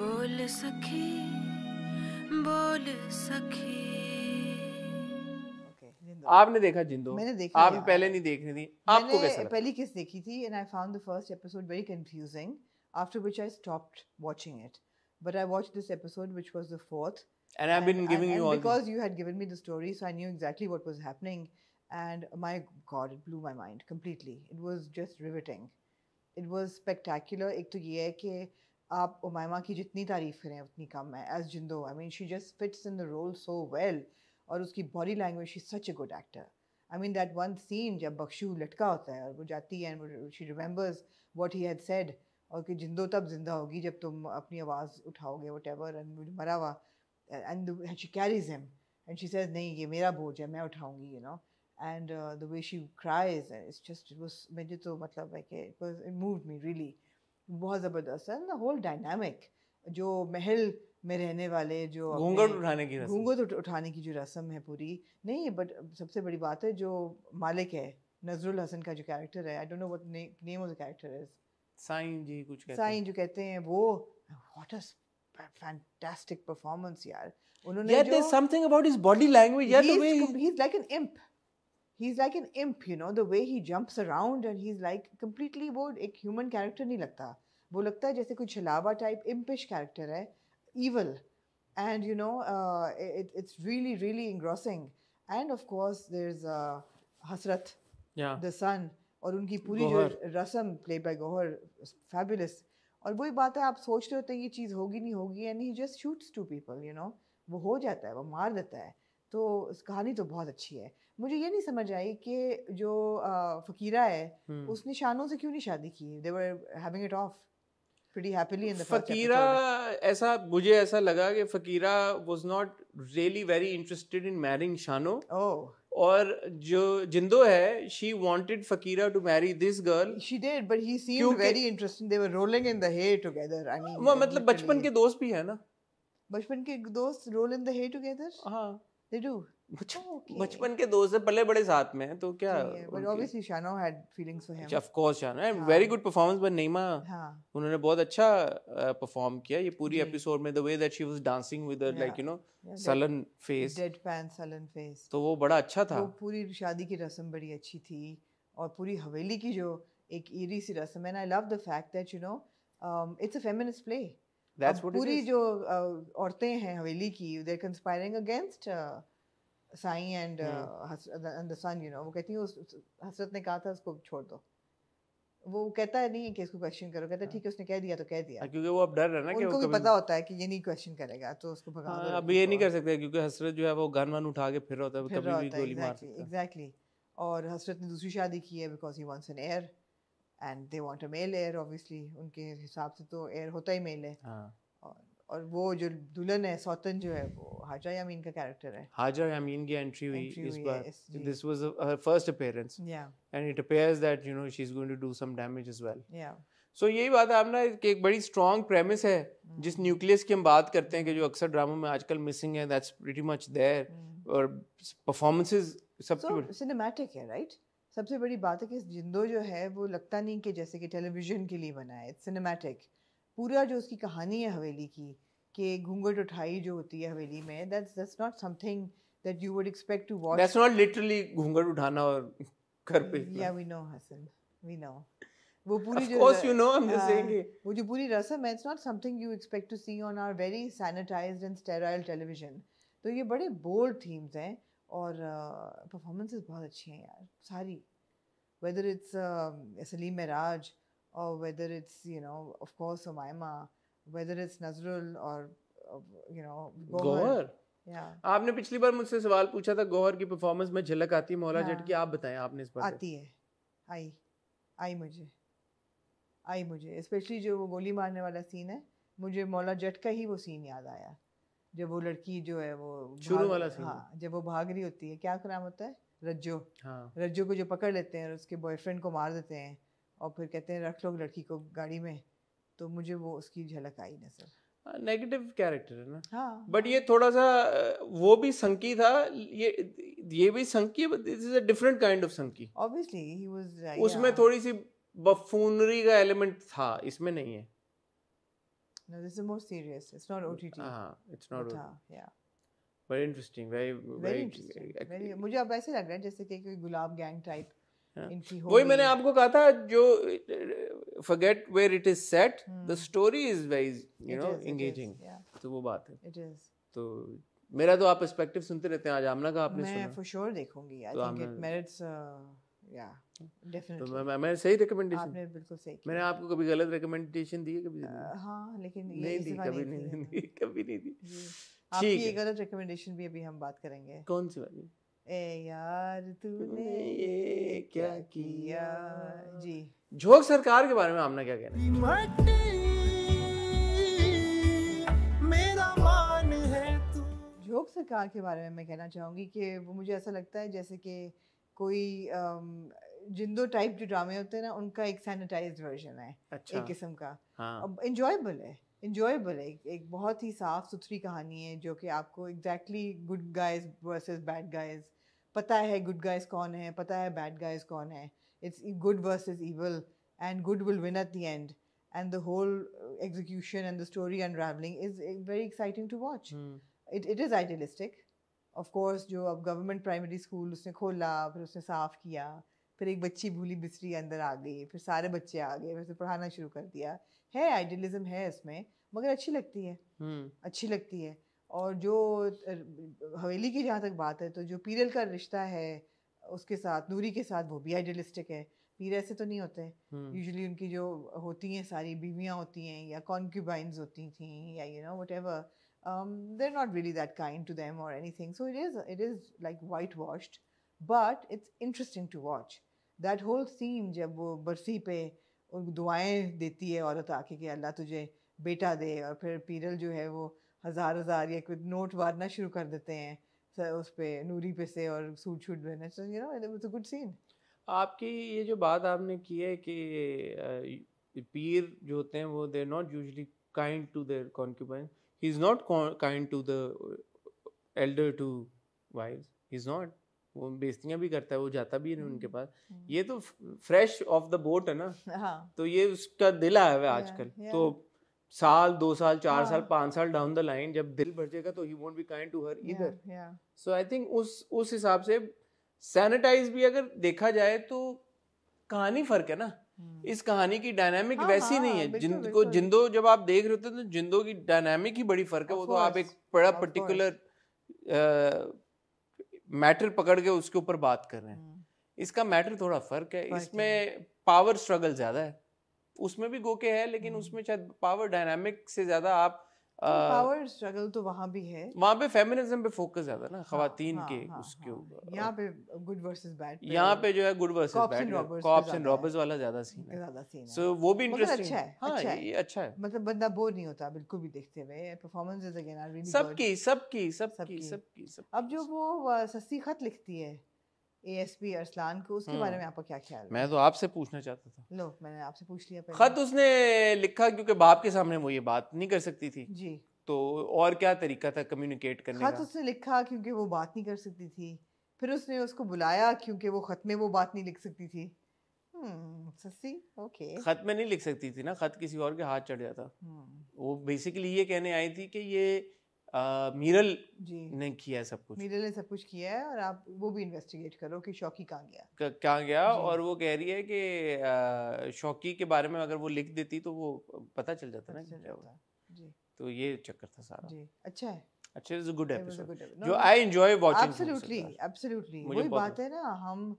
बोल सखी बोल सके आपने देखा जिंदो मैंने देखा आपने पहले नहीं देखी थी आपको कैसा लगा पहली किस देखी थी and I found the first episode very confusing after which I stopped watching it but I watched this episode which was the fourth and i've been and, giving and, you and all because these. you had given me the story so i knew exactly what was happening and my god it blew my mind completely it was just riveting it was spectacular ek to ye hai ki आप उमायमा की जितनी तारीफ़ करें उतनी कम है as Zindo I mean she just fits in the role so well और उसकी body language she such a good actor I mean that one scene जब बख्शू लटका होता है और वो जाती है and she remembers what he had said और कि जिंदो तब जिंदा होगी जब तुम अपनी आवाज़ उठाओगे वट एवर एंड मरा हुआ and she carries him and she says नहीं ये मेरा बोझ है मैं उठाऊँगी you know and the way she cries it's just मुझे तो मतलब इट मूव मी रियली बहुत ज़बरदस्त है द होल डायनामिक जो महल में रहने वाले जो घूंघट उठाने की घूंघट उठाने की जो रस्म है पूरी नहीं बट सबसे बड़ी बात है जो मालिक है नजरुल हसन का जो कैरेक्टर है I don't know what name of the character is Sain ji कुछ कहते साईं जो कहते हैं वो व्हाट अ फैंटास्टिक परफॉर्मेंस यार उन्होंने जो there something about his body language यार he is like an imp he's like an imp you know the way he jumps around and he's like completely वो एक human character नहीं लगता वो लगता है जैसे कोई छलावा type impish character है evil and you know uh, it, it's really really engrossing and of course there's uh, Hasrat yeah. the son और उनकी पूरी Gohar. जो रस्म प्ले बाय गोहर फैबुलस और वही बात है आप सोच रहे होते हैं ये चीज़ होगी नहीं होगी and he just shoots two people you know वो हो जाता है वो मार देता है तो कहानी तो बहुत अच्छी है मुझे ये नहीं समझ आई कि जो फकीरा है हम्म। उसने शानों से क्यों नहीं शादी की they were having it off pretty happily in the Fakira ऐसा मुझे ऐसा लगा कि Fakira was not really very interested in marrying Shano oh oh. और जो जिंदो है she wanted Fakira to marry this girl she did but he seemed very interesting they were rolling in the hay together I mean मतलब बचपन के दोस्त भी है ना बचपन के दोस्त roll in the hay together हां दे डू बचपन के दोस्त है पले बड़े साथ में हैं तो क्या obviously Shano had feelings for him of course Shano and very good performance but Nema उन्होंने बहुत अच्छा परफॉर्म किया ये पूरी एपिसोड में the way that she was dancing with like you know sullen face deadpan sullen face तो वो बड़ा अच्छा था वो पूरी शादी की रस्म बड़ी अच्छी थी और पूरी हवेली की जो एक ईरी सी रस्म है I love the fact that you know it's a feminist play पूरी जो औरतें हैं हवेली की they are conspiring against Sain and and the son you know वो कहती है उस हसरत ने कहा था उसको छोड़ दो वो कहता है नहीं कि इसको क्वेश्चन करो कहता है हाँ। ठीक है उसने कह दिया तो कह दिया हाँ, क्योंकि वो अब डर रहा है ना कि उनको भी पता होता है कि ये नहीं क्वेश्चन करेगा तो उसको भगा हाँ, दो अब ये नहीं कर सकते क्योंकि हसरत जो है वो गन वन उठा के फिर होता है कभी भी गोली मार सकता है एग्जैक्टली और हसरत ने दूसरी शादी की है because he wants an heir and they want a male heir obviously उनके हिसाब से तो एयर होता ही मेल है हां और वो जो दुल्हन है सौतन जो है वो हाजा यामीन का कैरेक्टर है हाजा यामीन की एंट्री हुई इस बार this was her first appearance yeah and it appears that you know she is going to do some damage as well yeah so यही बात है कि एक बड़ी स्ट्रॉन्ग प्रेमिस है mm. जिस न्यूक्लियस की हम बात करते हैं कि जो अक्सर ड्रामा में आजकल मिसिंग है दैट्स प्रीटी मच देयर और परफॉर्मेंसेस सब सिनेमैटिक है राइट सबसे बड़ी बात है कि जिंदो जो है वो लगता नहीं कि जैसे कि टेलीविजन के लिए बना है इट्स सिनेमैटिक पूरा जो उसकी कहानी है हवेली की कि घूंघट उठाई जो होती है हवेली में that's that's not something that you would expect to watch that's not literally घूंघट उठाना और घर पे या we know Hasan we know वो पूरी of course जो you know, I'm just हाँ, saying वो जो पूरी रस्म है it's not something you expect to see on our very sanitized and sterile television तो ये बड़े बोल्ड थीम्स हैं और परफॉर्मेंसेस uh, बहुत अच्छी हैं यार सारी whether it's Saleem Meraj or whether it's, you know, of course, Omaima, whether it's Nazrul or, uh, you know, Gohar. Yeah. आपने पिछली बार मुझसे सवाल पूछा था गोहर की परफॉर्मेंस में झलक आती है मौला yeah. जट हाँ। की आप बताएं आपने इस पर आती है आई आई मुझे आई मुझे स्पेशली जो वो गोली मारने वाला सीन है मुझे मौला जट का ही वो सीन याद आया जब वो लड़की जो है वो शुरू वाला सीन हाँ जब वो भाग रही होती है क्या नाम होता है रज्जो हाँ रज्जो को जो पकड़ लेते हैं और उसके बॉयफ्रेंड को मार देते हैं और फिर कहते हैं रख लो लड़की को गाड़ी में तो मुझे वो उसकी झलक आई ना सर नेगेटिव कैरेक्टर है ना हाँ बट हाँ। ये थोड़ा सा वो भी संकी था ये ये भी संकी this is a different kind of संकी ऑब्वियसली ही वाज उसमें थोड़ी सी बफूनरी का एलिमेंट था इसमें नहीं है no this is more serious it's not OTT हां it's not yeah very interesting very very मुझे अब ऐसे लग रहा है जैसे कि कोई गुलाब गैंग टाइप हाँ। वही मैंने आपको कहा था जो forget where it is set the story is very you know engaging तो वो बात है इट इज तो मेरा तो आप पर्सपेक्टिव सुनते रहते हैं आज आमना का आपने मैं फॉर श्योर देखूंगी I think it merits yeah definitely तो, uh, तो मैं मैं सही रिकमेंडेशन आपने बिल्कुल सही मैंने आपको कभी गलत रिकमेंडेशन दी है कभी uh, हां लेकिन ये नहीं दी कभी नहीं दी कभी नहीं दी आपकी गलत रिकमेंडेशन भी अभी हम बात करेंगे कौन सी वाली ए यार तूने ये क्या किया जी झोक सरकार के बारे में आपने क्या कहना मेरा है झोंक सरकार के बारे में मैं कहना चाहूँगी कि वो मुझे ऐसा लगता है जैसे कि कोई जिंदो टाइप जो ड्रामे होते हैं ना उनका एक सैनिटाइज वर्जन है अच्छा। एक किस्म का इंजॉयबल हाँ। है इंजॉयबल है एक, एक बहुत ही साफ सुथरी कहानी है जो कि आपको exactly good guys versus bad guys पता है गुड गाइज कौन है पता है बैड गाइज कौन है it's good versus evil and good will win at the end and the whole execution and the story unraveling is eh, very exciting to watch. Mm. It it is idealistic. Of जो अब government primary school उसने खोला फिर उसने साफ किया फिर एक बच्ची भूली बिस्तरी अंदर आ गई फिर सारे बच्चे आ गए फिर उसे पढ़ाना शुरू कर दिया है आइडियलिज्म है इसमें मगर अच्छी लगती है hmm. अच्छी लगती है और जो हवेली की जहाँ तक बात है तो जो पीरियल का रिश्ता है उसके साथ नूरी के साथ वो भी आइडियलिस्टिक है पीर ऐसे तो नहीं होते यूजली उनकी जो होती हैं सारी बीवियाँ होती हैं या कॉन्क्यूबाइंस होती थी या you know whatever they're that kind to them और anything so it is it is like whitewashed but it's interesting to watch that whole scene जब वो बरसी पे दुआएं देती है औरत आके कि अल्लाह तुझे बेटा दे और फिर पीरल जो है वो हज़ार हज़ार या कोई नोट मारना शुरू कर देते हैं उस पर नूरी पे से और suit shoot you know it good scene आपकी ये जो बात आपने की है कि पीर जो होते हैं वो they're not usually kind to their concubine he is not kind to the elder to wife he is not वो बेस्तियाँ भी करता है वो जाता भी है उनके hmm. पास hmm. ये तो फ्रेश ऑफ द बोट है ना हाँ. तो ये उसका दिल आया हुआ है आजकल तो साल दो साल चार साल हाँ। पांच साल डाउन द लाइन जब दिल भर जाएगा तो he be kind to her इधर सो आई थिंक उस उस हिसाब से सैनिटाइज भी अगर देखा जाए तो कहानी फर्क है ना हम्म। इस कहानी की डायनामिक हाँ, वैसी हाँ, नहीं है को जिंदो जब आप देख रहे होते तो जिंदो की डायनामिक ही बड़ी फर्क है वो तो आप एक बड़ा पर्टिकुलर मैटर पकड़ के उसके ऊपर बात कर रहे हैं हम्म। इसका मैटर थोड़ा फर्क है इसमें पावर स्ट्रगल ज्यादा है उसमें भी गोके है लेकिन हम्म। उसमें शायद पावर डायनामिक से ज्यादा आप पावर तो स्ट्रगल तो वहाँ भी है वहाँ पे फेमिनिज्म पे फोकस ज्यादा ना हाँ, खातन हाँ, के हाँ, उसके ऊपर यहाँ पे गुड वर्सेस बैड यहाँ पे जो है good versus bad cops and robbers वाला ज्यादा सीन है ज्यादा सीन सो वो भी इंटरेस्टिंग मतलब अच्छा है हाँ अच्छा ये अच्छा है मतलब बंदा बोर नहीं होता बिल्कुल भी देखते हुए परफॉर्मेंसेस अगेन आर रियली सबकी सबकी सबकी सबकी अब जो वो सस्ती खत लिखती है अरसलान को उसके बारे हम्म। में आपका क्या ख्याल मैं तो आपसे पूछना चाहता था लो मैंने आपसे पूछ लिया पहले खत उसने लिखा क्योंकि बाप के सामने वो ये बात नहीं कर सकती थी जी तो और क्या तरीका था कम्युनिकेट करने खत का उसने लिखा क्योंकि वो बात नहीं कर सकती थी फिर उसने उसको बुलाया क्योंकि वो खत में वो बात नहीं लिख सकती थी ओके हम्म, खत में नहीं लिख सकती थी ना खत किसी और के हाथ चढ़ जाता हम्म। वो बेसिकली ये कहने आई थी कि ये मीरल ने किया है सब कुछ मीरल ने सब कुछ किया है और आप वो भी इन्वेस्टिगेट करो कि शौकी कहाँ गया कहाँ गया और वो कह रही है कि शौकी के बारे में अगर वो लिख देती तो वो पता चल जाता ना चल जाता जी तो ये चक्कर था सारा जी अच्छा है अच्छा इज अ गुड एपिसोड जो I enjoy watching absolutely absolutely वही बात है ना हम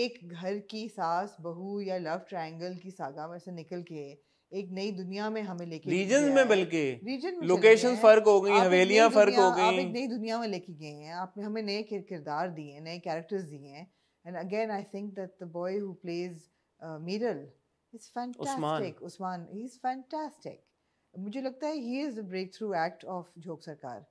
एक घर की सास बहू या लव ट्रायंगल की सागा में से निकल के एक नई दुनिया में हमें लेके रीजन में बल्कि रीजन में लोकेशन फर्क हो गई हवेलियां फर्क हो गई आप एक नई दुनिया में लेके गए हैं आपने हमें नए किरदार दिए हैं नए कैरेक्टर्स दिए हैं and again I think that the boy who plays Miral is fantastic Usman he is fantastic मुझे लगता है he is the breakthrough act of Jhok Sarkar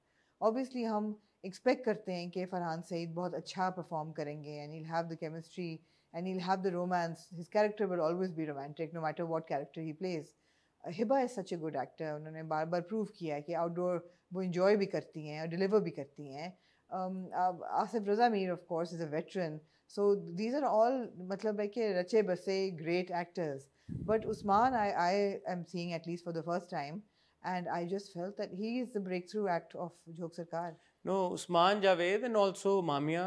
obviously हम एक्सपेक्ट करते हैं कि फरहान सईद बहुत अच्छा परफॉर्म करेंगे and he have the chemistry and he'll have the romance. His character will always be romantic, no matter what character he plays. Uh, Hiba is such a good actor. उन्होंने बार बार prove किया है कि outdoor वो enjoy भी करती हैं और deliver भी करती हैं Asif Raza Mir of course is a veteran so these are all मतलब है कि रचे बसे great actors but Usman I I am seeing at least for the first time and I just felt that he is the breakthrough act of Jog Sarkar. No, Usman Javed and also Mamia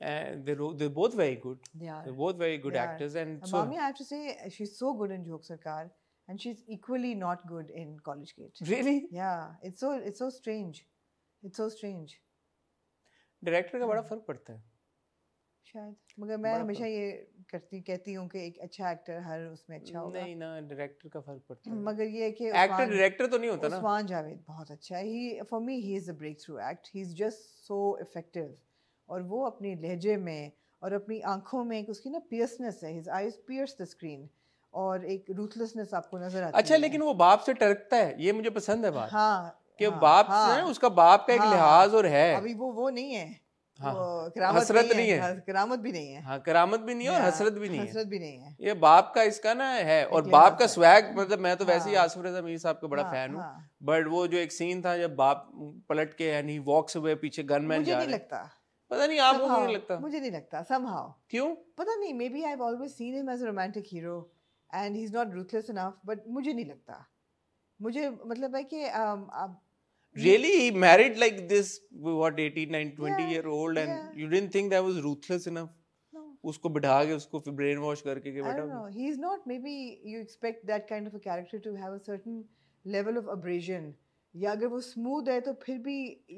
and they're, they're both very good. They are. They're both very good they actors. Are. And so, Mommy, I have to say, she's so good in Jhok Sarkar, and she's equally not good in College Gate. Really? Yeah. It's so it's so strange. It's so strange. Director का बड़ा फर्क पड़ता है शायद मगर मैं हमेशा ये करती कहती हूँ कि एक अच्छा एक्टर हर उसमें अच्छा होगा नहीं ना डायरेक्टर का फर्क पड़ता है मगर ये कि एक्टर डायरेक्टर तो नहीं होता ना उस्मान जावेद बहुत अच्छा है he for me he is a breakthrough act he is just so effective और वो अपने लहजे में और अपनी आंखों में एक उसकी ना पियर्सनेस है his eyes pierce the screen और एक रूथलेसनेस आपको नजर आता अच्छा है। लेकिन वो बाप से टरकता है ये मुझे पसंद है बात हाँ कि हाँ, बाप हाँ, से उसका बाप का एक हाँ, लिहाज और है अभी वो वो नहीं है हाँ। हसरत नहीं, है, हाँ, करामत भी नहीं है हाँ, करामत भी नहीं है और हाँ, हसरत भी नहीं हसरत भी नहीं है ये बाप का इसका ना है और बाप का स्वैग मतलब मैं तो वैसे ही आसिफ रजा मीर साहब का बड़ा फैन हूँ बट वो जो एक सीन था जब बाप पलट के वॉक्स हुए पीछे गनमैन जा रहा लगता पता नहीं आपको नहीं लगता मुझे नहीं लगता समहाउ क्यों पता नहीं maybe I have always seen him as a romantic hero and he is not ruthless enough but मुझे नहीं लगता मुझे मतलब है कि um, आप really he married like this what 18 9 20 yeah, year old and yeah. you didn't think that was ruthless enough no. उसको बिठा के उसको ब्रेन वॉश करके के बेटा he is not maybe you expect that kind of a character to have a certain level of abrasion या अगर वो स्मूथ है तो फिर भी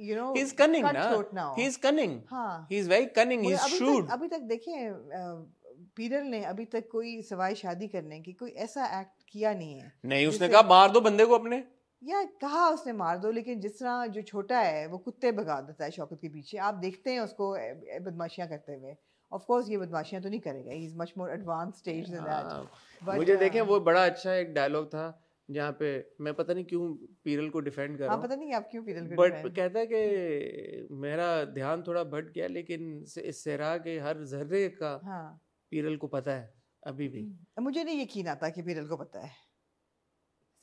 you know he is cunning ना ही इज कनिंग हां he is very cunning he is should अभी तक देखिए पीरल ने अभी तक कोई सवाई शादी करने की कोई ऐसा एक्ट किया नहीं है नहीं उसने कहा मार दो बंदे को अपने या कहा उसने मार दो लेकिन जिस तरह जो छोटा है वो कुत्ते भगा देता है शौकत के पीछे आप देखते हैं उसको बदमाशियां करते हुए ऑफ कोर्स ये बदमाशियां तो नहीं करेगा he is much more advance stage than that मुझे uh, देखें वो बड़ा अच्छा एक डायलॉग था जहाँ पे मैं पता नहीं क्यों पीरल को डिफेंड कर हाँ, रहा हूँ पता नहीं आप क्यों पीरल बट कहता है कि मेरा ध्यान थोड़ा भट गया लेकिन इस सेरा के हर जर्रे का हाँ। पीरल को पता है अभी भी हम्म, मुझे नहीं यकीन आता कि पीरल को पता है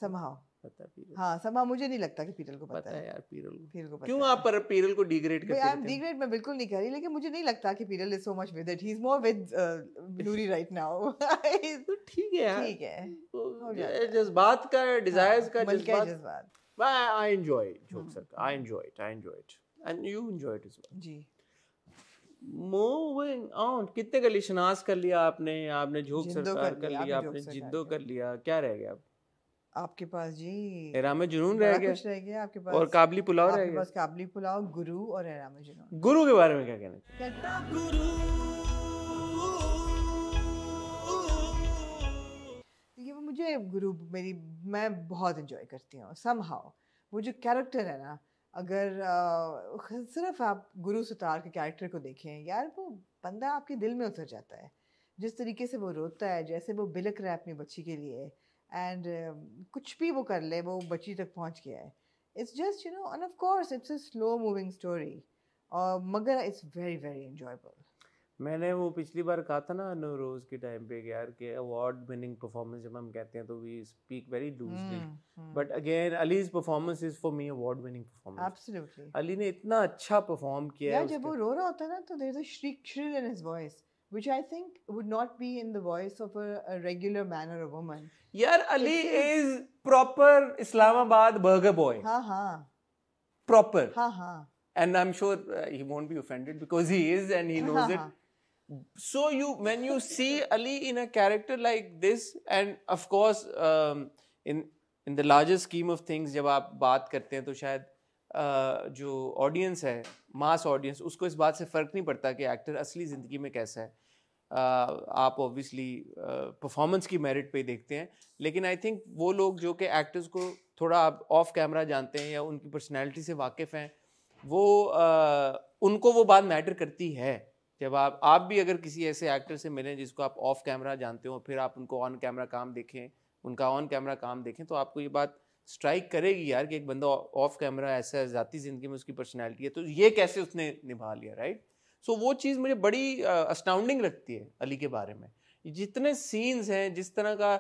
समाओ तो पता पीरल हाँ समा हाँ, मुझे नहीं लगता कि पीरल को पता, पता है यार पीरल पीरल को क्यों आप पर पीरल को डिग्रेड करते हैं डिग्रेड मैं बिल्कुल नहीं रही लेकिन मुझे नहीं लगता कि पीरल is so much with it he is more with right now तो ठीक है यार ठीक है तो जज्बात का डिजायर्स हाँ, का जज्बात I enjoy I enjoy it I enjoy it and you enjoy it as well जी मूविंग ऑन कितने का लिशनास कर लिया आपने आपने झोंक सरकार कर लिया आपने जिद्दो कर लिया क्या रह गया आपके पास जी एराम जुनून रह गया रह गया आपके पास और काबली पुलाव रह गया काबली पुलाव गुरु और एराम जुनून गुरु के बारे में क्या कहना गुरु ये मुझे गुरु मेरी मैं बहुत इंजॉय करती हूँ सम हाउ वो जो कैरेक्टर है ना अगर आ, सिर्फ आप गुरु सुतार के कैरेक्टर को देखें यार वो बंदा आपके दिल में उतर जाता है जिस तरीके से वो रोता है जैसे वो बिलक रहा है अपनी बच्ची के लिए एंड um, कुछ भी वो कर ले वो बच्ची तक पहुंच गया है it's just you know and of course it's a slow moving story और मगर इट्स वेरी वेरी इन्जॉयबल मैंने वो पिछली बार कहा था ना नो रोज के टाइम पे यार के अवार्ड विनिंग परफॉर्मेंस जब हम कहते हैं तो we speak very loosely but again Ali's performance is for me award winning performance absolutely Ali ने इतना अच्छा परफॉर्म किया यार जब वो रो रहा होता है ना तो there is a shriek shrill in his voice which I think would not be in the voice of a, a regular man or a woman. Yeah, Ali is, is, proper Islamabad burger boy. Ha ha. Proper. Ha ha. And I'm sure uh, he won't be offended because he is and he knows it. So you, when you see Ali in a character like this, and of course um, in in the larger scheme of things, जब आप बात करते हैं तो शायद uh, जो audience, है mass audience उसको इस बात से फ़र्क नहीं पड़ता कि असली ज़िंदगी में कैसा है आप ऑब्वियसली परफॉर्मेंस की मेरिट पे देखते हैं लेकिन आई थिंक वो लोग जो कि एक्टर्स को थोड़ा आप ऑफ कैमरा जानते हैं या उनकी पर्सनैलिटी से वाकिफ़ हैं वो उनको वो बात मैटर करती है जब आप आप भी अगर किसी ऐसे एक्टर से मिलें जिसको आप ऑफ कैमरा जानते हो फिर आप उनको ऑन कैमरा काम देखें उनका ऑन कैमरा काम देखें तो आपको ये बात स्ट्राइक करेगी यार कि एक बंदा ऑफ कैमरा ऐसा ज़ाती ज़िंदगी में उसकी पर्सनैलिटी है तो ये कैसे उसने निभा लिया राइट सो so, वो चीज़ मुझे बड़ी अस्टाउंडिंग लगती है अली के बारे में जितने सीन्स हैं जिस तरह का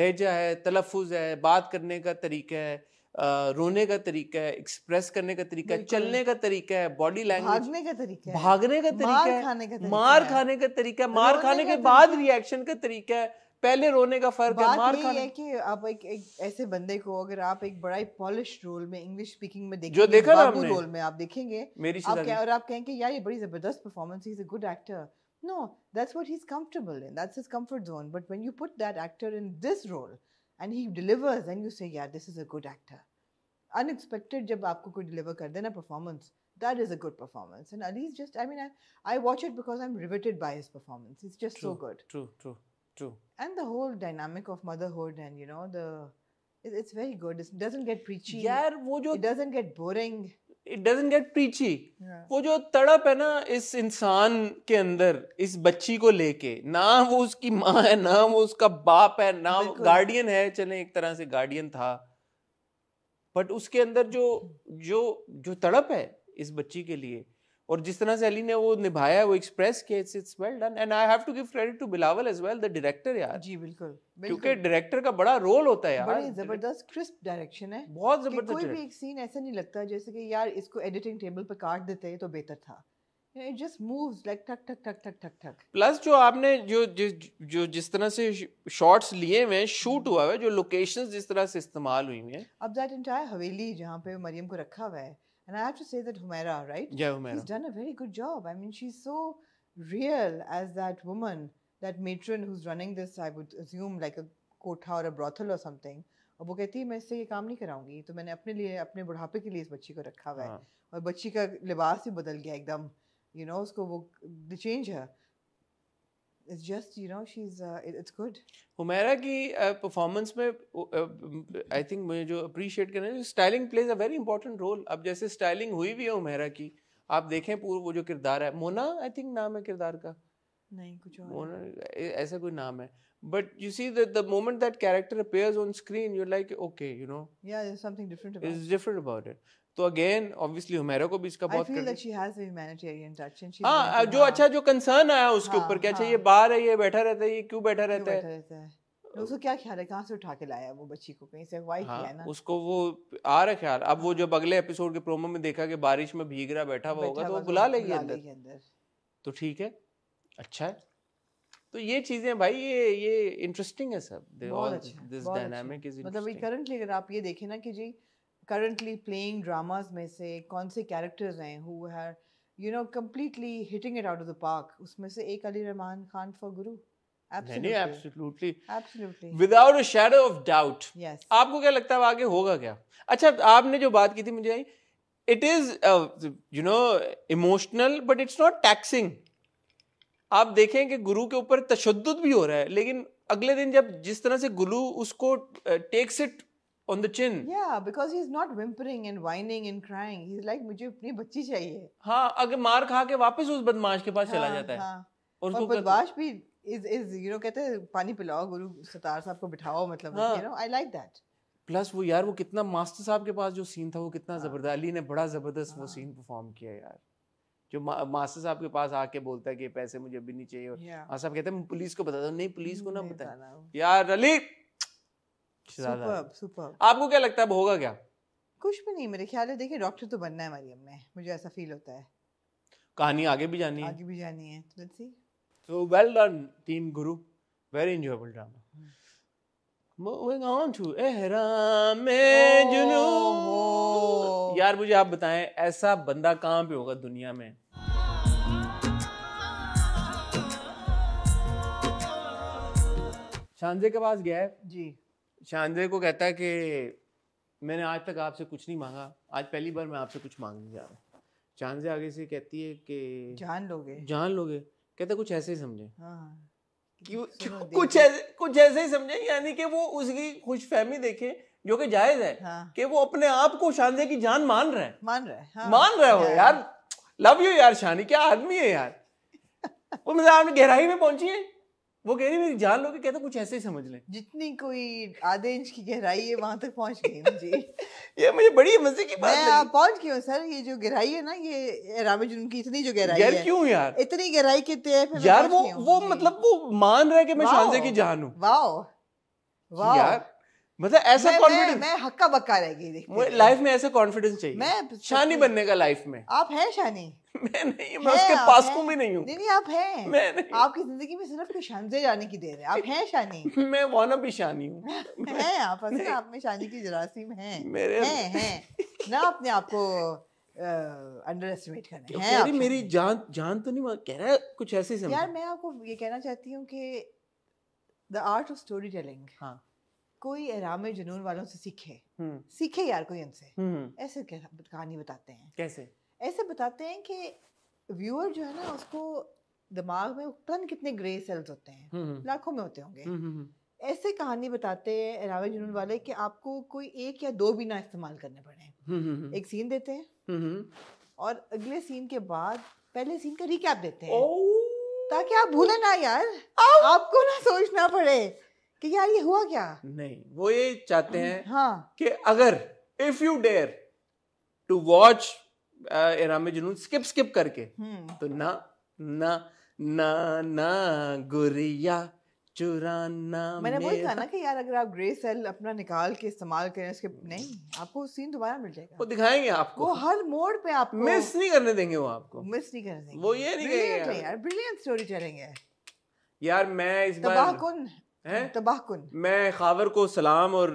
लहजा है तलफ़ है बात करने का तरीका है रोने का तरीका है एक्सप्रेस करने का तरीका है चलने का तरीका है बॉडी लैंग्वेज भागने का तरीका है भागने का तरीका है मार खाने का तरीका मार खाने का तरीका मार खाने के बाद रिएक्शन का तरीका है पहले रोने का फर्क है मार खाने है कि आप एक, एक ऐसे बंदे को अगर आप एक बड़ा पॉलिश रोल में इंग्लिश स्पीकिंग में देखेंगे जो देखा ना आपने रोल में आप देखेंगे मेरी आप क्या और आप कहेंगे यार ये बड़ी जबरदस्त performance he is a good actor no that's what he is comfortable in that's his comfort zone but when you put that actor in this role and he delivers and you say यार this is a good actor unexpected जब आपको कोई deliver कर देना performance that is a good performance and Ali's just I mean I watch it because I am riveted by his performance It's just so good true true True. And the whole dynamic of motherhood and you know the it, it's very good. It doesn't get preachy. Yaar, wo jo, it doesn't get boring. It doesn't get preachy. Yeah. वो जो तड़प है ना इस इंसान के अंदर इस बच्ची को लेके ना वो उसकी माँ है ना वो उसका बाप है ना गार्डियन है चले एक तरह से गार्डियन था बट उसके अंदर जो जो जो तड़प है इस बच्ची के लिए और जिस तरह से अली ने वो निभाया वो एक्सप्रेस किया it's it's well done and I have to give credit to Bilawal as well the director यार जी बिल्कुल क्योंकि डायरेक्टर का बड़ा रोल होता है यार बड़ी जबरदस्त क्रिस्प डायरेक्शन है बहुत जबरदस्त कोई भी एक सीन ऐसा नहीं लगता जैसे कि यार इसको एडिटिंग टेबल पर काट देते तो बेहतर था इट जस्ट मूव्स लाइक टक टक टक टक टक टक प्लस जो आपने जो जो जिस तरह से शॉट्स लिए हुए हैं शूट हुआ है जो लोकेशंस जिस तरह से इस्तेमाल हुई हैं अब दैट एंटायर हवेली जहां पे मरियम को रखा हुआ है And I have to say that Humaira, right? Yeah, Humaira. She's done a very good job. I mean, she's so real as that woman, that matron who's running this, I would assume, like a kotha or a brothel or something. और वो कहती है मैं इससे ये काम नहीं कराऊंगी तो मैंने अपने लिए अपने बुढ़ापे के लिए इस बच्ची को रखा हुआ है और बच्ची का लिबास भी बदल गया एकदम यू नो उसको वो चेंज है it's just you know she's uh, it's good. Humaira uh, performance mein uh, uh, I think mujhe jo appreciate karna hai styling plays a very important role. Ab jaise styling hui bhi hai Humaira ki Mona I think naam hai kirdar Mona eh, aisa koi naam hai. But you see that the moment that character appears on screen you're like okay you know. Yeah there's something different about it. It's different about it. तो again obviously Humaira को भी इसका बहुत हाँ जो अच्छा जो concern आया उसके हाँ, ऊपर क्या अच्छा हाँ। ये बाहर है ये बैठा रहता है ये क्यों बैठा रहता है तो उसको क्या ख्याल है कहाँ से उठा के लाया वो बच्ची को कहीं से अगवाई हाँ, किया ना उसको वो आ रहा ख्याल अब वो जब अगले एपिसोड के प्रोमो में देखा कि बारिश में भीग रहा बैठा हुआ होगा तो वो तो बुला लेगी अंदर तो ठीक है अच्छा है तो ये चीजें भाई ये ये इंटरेस्टिंग है सब दिस डायनामिक इज मतलब करंटली अगर आप ये देखें ना कि जी करंटली प्लेइंग ड्रामाज में से कौन से कैरेक्टर्स हैं who are you know completely hitting it out of the park उसमें से एक अली रहमान खान फॉर गुरु आपको क्या लगता है अच्छा, आपने जो बात की थी मुझे uh, आप देखें कि गुरु के ऊपर तशद भी हो रहा है लेकिन अगले दिन जब जिस तरह से गुरु उसको takes uh, it on the chin. Yeah, because he's not whimpering and whining and crying. He's like mujhe apni bachchi chahiye ha agar maar kha ke wapas us badmash ke paas chala jata hai ha aur और, उसको और is भी is is you know कहते हैं पानी पिलाओ गुरु सतार साहब को बिठाओ मतलब यू हाँ। प्लस वो यार वो कितना मास्टर साहब के पास जो सीन था वो कितना हाँ। जबरदस्त अली ने बड़ा जबरदस्त वो सीन हाँ। परफॉर्म किया यार. जो मा, मास्टर साहब के पास आके बोलता है कि पैसे मुझे अभी नहीं चाहिए और yeah. साहब कहते हैं पुलिस को बता दो नहीं पुलिस को ना बता यार अली आपको क्या लगता है होगा क्या कुछ भी नहीं मेरे ख्याल है देखिए डॉक्टर तो बनना है मरियम हमने मुझे ऐसा फील होता है कहानी आगे भी जानी आगे भी जानी है let's see So well done, Team Guru. Very enjoyable drama. Moving on to Ehram Junoon. यार मुझे आप बताएं ऐसा बंदा कहाँ पे होगा दुनिया में शानजे के पास गया है जी शानदेव को कहता है कि मैंने आज तक आपसे कुछ नहीं मांगा आज पहली बार मैं आपसे कुछ मांगने जा रहा हूँ चांद आगे से कहती है कि जान लोगे जान लोगे कहता कुछ ऐसे ही समझे हाँ। कि कुछ ऐसे कुछ ऐसे ही समझे यानी कि वो उसकी खुश फहमी देखे जो कि जायज है हाँ। कि वो अपने आप को शानदे की जान मान रहे हैं मान रहे है हाँ। मान रहे हो हाँ। यार लव यू यार शानी क्या आदमी है यार वो मतलब आपने गहराई में पहुंची है वो कह रही मेरी जान लोगे कहते कुछ ऐसे ही समझ लें जितनी कोई आधे इंच की गहराई है वहां तक पहुंच गई मुझे ये मुझे बड़ी मजे की बात है पहुंच गई हूँ सर ये जो गहराई है ना ये रामे जुनून की इतनी जो गहराई है क्यों यार इतनी गहराई के तय पे यार वो वो मतलब वो मान रहा है कि मैं शानजे की जान हूँ वाओ वाओ यार मतलब ऐसा कॉन्फिडेंस मैं, मैं हक्का बक्का रह गई लाइफ में ऐसा कॉन्फिडेंस चाहिए मैं शानी बनने का लाइफ में आप हैं शानी मैं नहीं मैं उसके पास को भी नहीं हूँ नहीं, नहीं आप हैं मैं नहीं आपकी जिंदगी में सिर्फ शानजे जाने की देर है आप हैं शानी मैं वाना भी शानी हूँ हैं आप आप में शानी की जरासीम है मेरे हैं ना अपने आप को अंडर एस्टिमेट मेरी जान जान तो नहीं कह रहा है कुछ ऐसे यार मैं आपको ये कहना चाहती हूँ कि the art of storytelling हाँ कोई आराम जुनून वालों से सीखे हम्म। सीखे यार कोई उनसे हम्म, हम्म। ऐसे कहानी बताते हैं कैसे ऐसे बताते हैं कि व्यूअर जो है ना उसको दिमाग में पता नहीं कितने ग्रे सेल्स होते हैं लाखों में होते होंगे ऐसे कहानी बताते हैं रावे जुनून वाले कि आपको कोई एक या दो भी ना इस्तेमाल करने पड़े एक सीन देते हैं और अगले सीन के बाद पहले सीन का रिकैप देते हैं ताकि आप भूले ना यार आपको ना सोचना पड़े कि यार ये हुआ क्या नहीं वो ये चाहते हैं हाँ कि अगर if you dare to watch इनाम जुनून स्किप स्किप करके हम्म। तो ना ना ना ना गुरिया चुराना मैंने वही कहा ना कि यार अगर आप ग्रे सेल अपना निकाल के इस्तेमाल करें उसके नहीं आपको सीन दोबारा मिल जाएगा वो दिखाएंगे आपको वो हर मोड़ पे आपको मिस नहीं करने देंगे वो आपको मिस नहीं करने देंगे वो ये नहीं करेंगे यार ब्रिलियंट स्टोरी चलेंगे यार मैं इस बार मैं खावर को सलाम और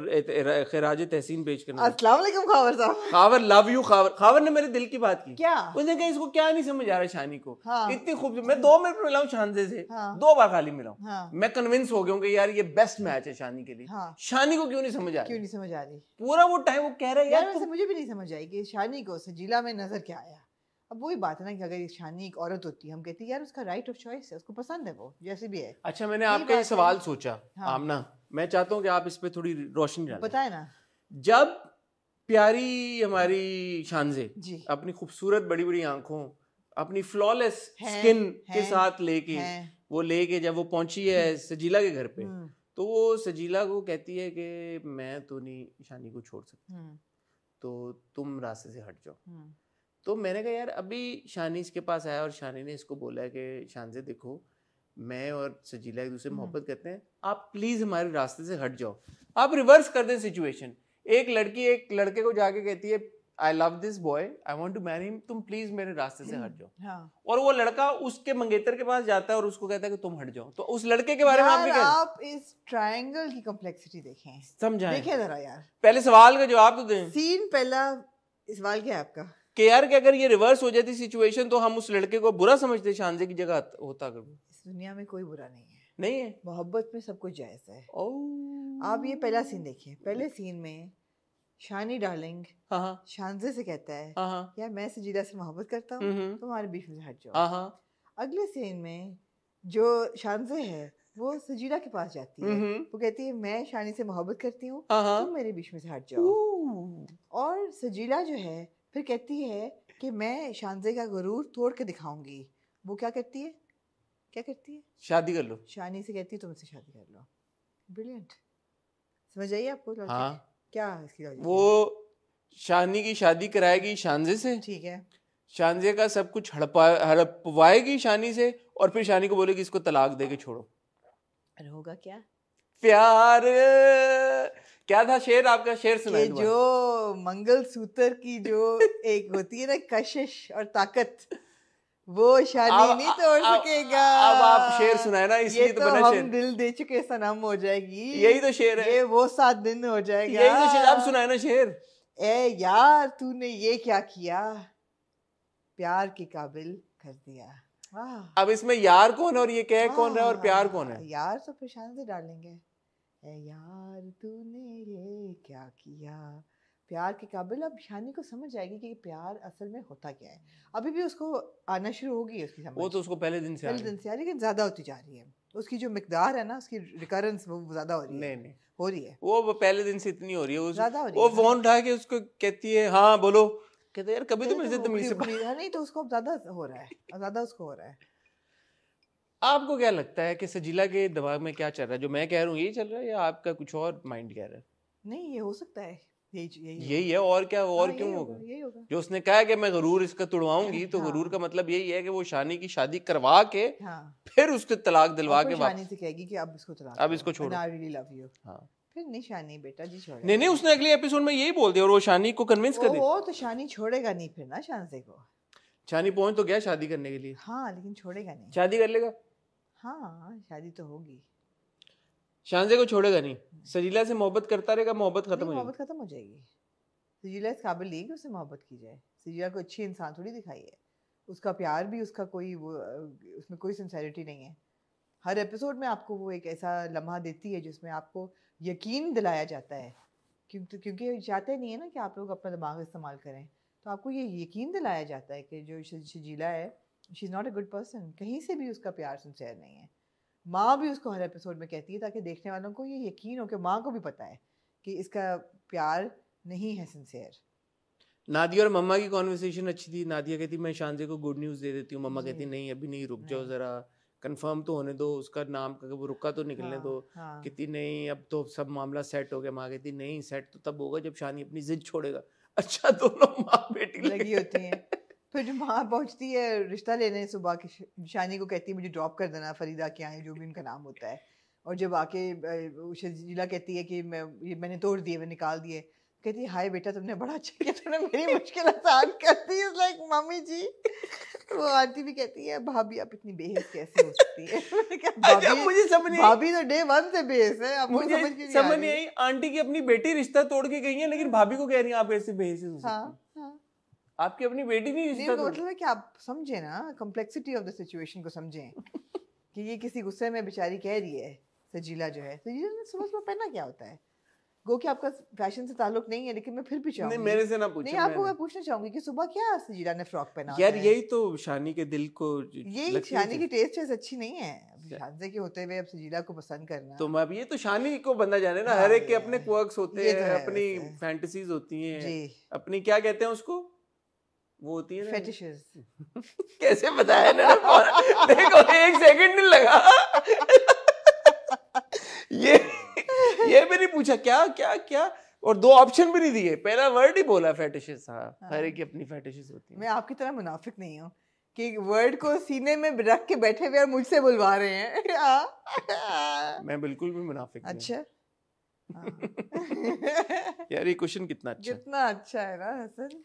खराज तहसीन पेश करना खावर साहब खावर लव यू खावर खावर ने मेरे दिल की बात की क्या उसने कहा इसको क्या नहीं समझ आ रहा शानी को हाँ। इतनी खूबसूरत मैं दो मिनट मिला हूँ शानजे से हाँ। दो बार खाली मिला हूँ हाँ। मैं कन्विंस हो गया यार ये बेस्ट मैच है शानी के लिए हाँ। शानी को क्यों नहीं समझ आ रही क्यों नहीं समझ आ रही पूरा वो टाइम वो कह रहे है मुझे भी नहीं समझ आई की शानी को सजीला में नजर क्या आया अब वही बात है ना कि अगर शानी एक औरत होती है हम कहते हैं यार उसका राइट ऑफ चॉइस है उसको पसंद है वो जैसे भी है अच्छा मैंने तो आपका ये सवाल सोचा हाँ। आमना मैं चाहता हूँ कि आप इस पर थोड़ी रोशनी डालें बताए ना जब प्यारी हमारी शानजे जी अपनी खूबसूरत बड़ी बड़ी आंखों अपनी फ्लॉलेस स्किन के साथ लेके वो लेके जब वो पहुंची है हम्म। सजीला के घर पे हम्म। तो वो सजीला को कहती है कि मैं तो नहीं शानी को छोड़ सकती हम्म। तो तुम रास्ते से हट जाओ तो मैंने कहा यार अभी शानी इसके पास आया और शानी ने इसको बोला कि शान से देखो मैं और सजीला एक दूसरे हम्म। मोहब्बत करते हैं आप प्लीज़ हमारे रास्ते से हट जाओ आप रिवर्स कर दें सिचुएशन एक लड़की एक लड़के को जाके कहती है I love this boy I want to marry तुम प्लीज मेरे रास्ते से हट जाओ हाँ. और वो लड़का उसके मंगेतर के पास जाता है और उसको कहता है कि तुम हट जाओ तो उस लड़के के बारे में आप, आप इस ट्रायंगल की कॉम्प्लेक्सिटी देखें समझाएं देखिए जरा यार पहले सवाल का जवाब तो दें सीन पहला सवाल क्या है आपका कि यार कि अगर ये रिवर्स हो जाती सिचुएशन तो हम उस लड़के को बुरा समझते शानजे की जगह होता अगर इस दुनिया में कोई बुरा नहीं है नहीं है मोहब्बत में सब कुछ जायज़ है ओ आप ये पहला सीन देखिए पहले सीन में शानी डार्लिंग हाँ, हाँ। शानजे से कहता है हाँ, यार मैं सजीदा से मोहब्बत करता हूँ हम्म, हम्म। तुम्हारे बीच में हट जाओ अगले सीन में जो शानजे है वो सजीरा के पास जाती है हम्म, वो कहती है मैं शानी से मोहब्बत करती हूँ तुम मेरे बीच में से हट जाओ और सजीरा जो है फिर कहती है कि मैं शानजे का गुरूर तोड़ के दिखाऊंगी वो क्या करती है क्या करती है शादी कर लो शानी से कहती है तुमसे शादी कर लो ब्रिलियंट समझ आइए आपको हाँ क्या इसकी वो शानी की शादी कराएगी शानजे से ठीक है शानजे का सब कुछ हड़पा हड़पवाएगी शानी से और फिर शानी को बोलेगी इसको तलाक दे के छोड़ो अरे होगा क्या प्यार क्या था शेर आपका शेर सुना जो मंगल सूत्र की जो एक होती है ना कशिश और ताकत वो शादी नहीं तोड़ सकेगा अब आप शेर सुनाए ना इसलिए तो, तो बना हम शेर दिल दे चुके सनम हो जाएगी यही तो शेर है ये वो सात दिन हो जाएगा यही तो शेर आप सुनाए ना शेर ए यार तूने ये क्या किया प्यार के काबिल कर दिया अब इसमें यार कौन है और ये कह कौन है और प्यार कौन है हाँ, यार तो परेशान से डालेंगे है यार तूने ये क्या किया प्यार के काबिल अब शानी को समझ जाएगी कि प्यार असल में होता क्या है अभी भी उसको आना शुरू होगी उसकी समझ वो तो उसको पहले दिन से पहले दिन से आ रही है लेकिन ज़्यादा होती जा रही है उसकी जो मकदार है ना उसकी रिकरेंस वो ज़्यादा हो रही है नहीं नहीं हो रही है वो पहले दिन से इतनी हो रही है उस, ज़्यादा हो रही वो फ़ोन उठा के उसको कहती है हाँ बोलो कहते यार कभी तो मेरे तो से तमीज से नहीं तो उसको अब ज़्यादा हो रहा है ज़्यादा उसको हो रहा है आपको क्या लगता है कि सजीला के दिमाग में क्या चल रहा है जो मैं कह रहा हूँ यही चल रहा है या आपका कुछ और माइंड कह रहा है नहीं ये हो सकता है यही यही है और क्या और हाँ, क्यों होगा हो जो उसने कहा कि मैं गरूर इसका तुड़वाऊंगी तो गरूर हाँ। का मतलब यही है कि वो शानी की शादी करवा के हाँ। फिर उसको तलाक दिलवा के शानी से कहेगी कि अब इसको तलाक अब इसको छोड़ो आई रियली लव यू हां फिर नहीं शानी बेटा जी छोड़ो नहीं नहीं उसने अगले एपिसोड में यही बोल दिया और वो शानी को कन्विंस कर दिया वो तो शानी छोड़ेगा नहीं फिर ना शानसे को शानी पहुंच तो गया शादी करने के लिए हाँ लेकिन छोड़ेगा नहीं शादी कर लेगा हाँ शादी तो होगी शानजे को छोड़ेगा नहीं सजीला से मोहब्बत करता रहेगा मोहब्बत खत्म हो मोहब्बत खत्म हो जाएगी सजीला इस काबिल नहीं कि उससे मोहब्बत की जाए सजीला को अच्छी इंसान थोड़ी दिखाई है उसका प्यार भी उसका कोई वो उसमें कोई सिंसेरिटी नहीं है हर एपिसोड में आपको वो एक ऐसा लम्हा देती है जिसमें आपको यकीन दिलाया जाता है क्योंकि क्योंकि चाहते नहीं है ना कि आप लोग अपना दिमाग इस्तेमाल करें तो आपको ये यकीन दिलाया जाता है कि जो शजीला है she is not a good person कहीं से भी उसका प्यार सिंसेयर नहीं है माँ भी उसको हर एपिसोड में कहती है ताकि देखने वालों को ये यकीन हो कि माँ को भी पता है कि इसका प्यार नहीं है सिंसेयर नादिया और मम्मा की कॉन्वर्सेशन अच्छी थी नादिया कहती मैं शांजे को गुड न्यूज़ दे देती हूँ मम्मा कहती नहीं अभी नहीं रुक जाओ ज़रा कंफर्म तो होने दो उसका नाम का वो रुका तो निकलने हाँ, दो हाँ. कहती नहीं अब तो सब मामला सेट हो गया माँ कहती नहीं सेट तो तब होगा जब शानी अपनी जिद छोड़ेगा अच्छा दोनों माँ बेटी लगी होती हैं फिर जो वहाँ पहुँचती है रिश्ता लेने सुबह तो की शानी को कहती है मुझे ड्रॉप कर देना फरीदा के यहाँ जो भी उनका नाम होता है और जब आके शजीला कहती है कि मैं ये मैंने तोड़ दिए मैं निकाल दिए कहती है हाय बेटा तुमने बड़ा अच्छा किया तुमने मेरी मुश्किल आसान कर दी इज लाइक मम्मी जी वो तो आंटी भी कहती है भाभी आप इतनी बेहस कैसे हो सकती है मुझे समझ नहीं भाभी तो डे वन से बेहस है आपको मुझे समझ नहीं आई आंटी की अपनी बेटी रिश्ता तोड़ के गई है लेकिन भाभी को कह रही है आप ऐसे बेहस हो हाँ आपकी अपनी बेटी नहीं नहीं तो मतलब है कि आप समझे ना कम्प्लेक्सिटी ऑफ द सिचुएशन को समझें कि ये किसी गुस्से में बेचारी कह रही है सजीला जो है सजीला ने सुबह सुबह पहना क्या होता है गो कि आपका फैशन से ताल्लुक नहीं है लेकिन मैं फिर भी चाहूंगी नहीं मेरे से ना पूछो नहीं आपको मैं पूछना चाहूंगी कि सुबह क्या सजीला ने फ्रॉक पहना यार यही तो शानी के दिल को यही शानी की टेस्ट है अच्छी नहीं है शानजे के होते हुए अब सजीला को पसंद करना तो मैं अब ये तो शानी को बंदा जाने ना हाँ, हर एक के अपने क्वर्क्स होते तो हैं अपनी फैंटेसीज होती हैं अपनी क्या कहते हैं उसको वो होती है फेटिशेस कैसे बताया ना देखो एक सेकंड नहीं लगा ये ये भी नहीं पूछा क्या क्या क्या और दो ऑप्शन भी नहीं दिए पहला वर्ड ही बोला फेटिशेस हाँ, हाँ। हर एक की अपनी फेटिशेस होती है मैं आपकी तरह मुनाफिक नहीं हूँ कि वर्ड को सीने में रख के बैठे हुए और मुझसे बुलवा रहे हैं हाँ। मैं बिल्कुल भी मुनाफिक अच्छा हाँ। यार ये क्वेश्चन कितना अच्छा कितना अच्छा है ना हसन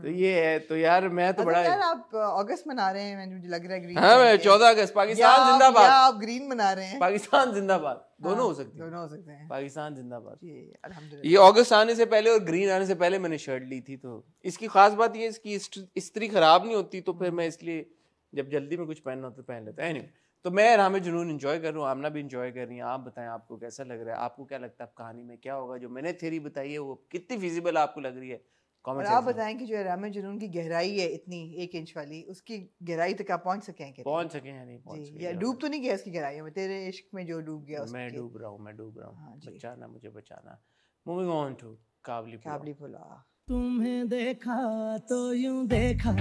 तो ये है तो यार मैं तो अच्छा, बड़ा यार आप अगस्त मना रहे हैं मुझे लग रहा है ग्रीन हाँ मैं चौदह अगस्त पाकिस्तान जिंदाबाद आप ग्रीन मना रहे हैं पाकिस्तान जिंदाबाद हाँ, दोनों हो सकते हैं दोनों हो सकते हैं पाकिस्तान जिंदाबाद ये अगस्त आने से पहले और ग्रीन आने से पहले मैंने शर्ट ली थी तो इसकी खास बात ये इसकी स्त्री खराब नहीं होती तो फिर हाँ। मैं इसलिए जब जल्दी में कुछ पहनना होता तो पहन लेता है तो मैं रामे जुनून इन्जॉय कर रहा हूँ आमना भी इन्जॉय कर रही हैं आप बताएं आपको कैसा लग रहा है आपको क्या लगता है आप कहानी में क्या होगा जो मैंने थेरी बताई है वो कितनी फिजिबल आपको लग रही है और आप बताएं कि जो रामे जुनून की गहराई है इतनी एक इंच वाली उसकी गहराई तक आप पहुंच सके हैं पहुंच सके हैं नहीं पहुंच सके या डूब तो नहीं गया इसकी गहराई में तेरे इश्क में जो डूब गया मैं डूब रहा हूँ मैं डूब रहा हूँ हाँ, बचाना मुझे बचाना moving on to Kabli Kabli पुला तुम्हें देखा तो यूं देखा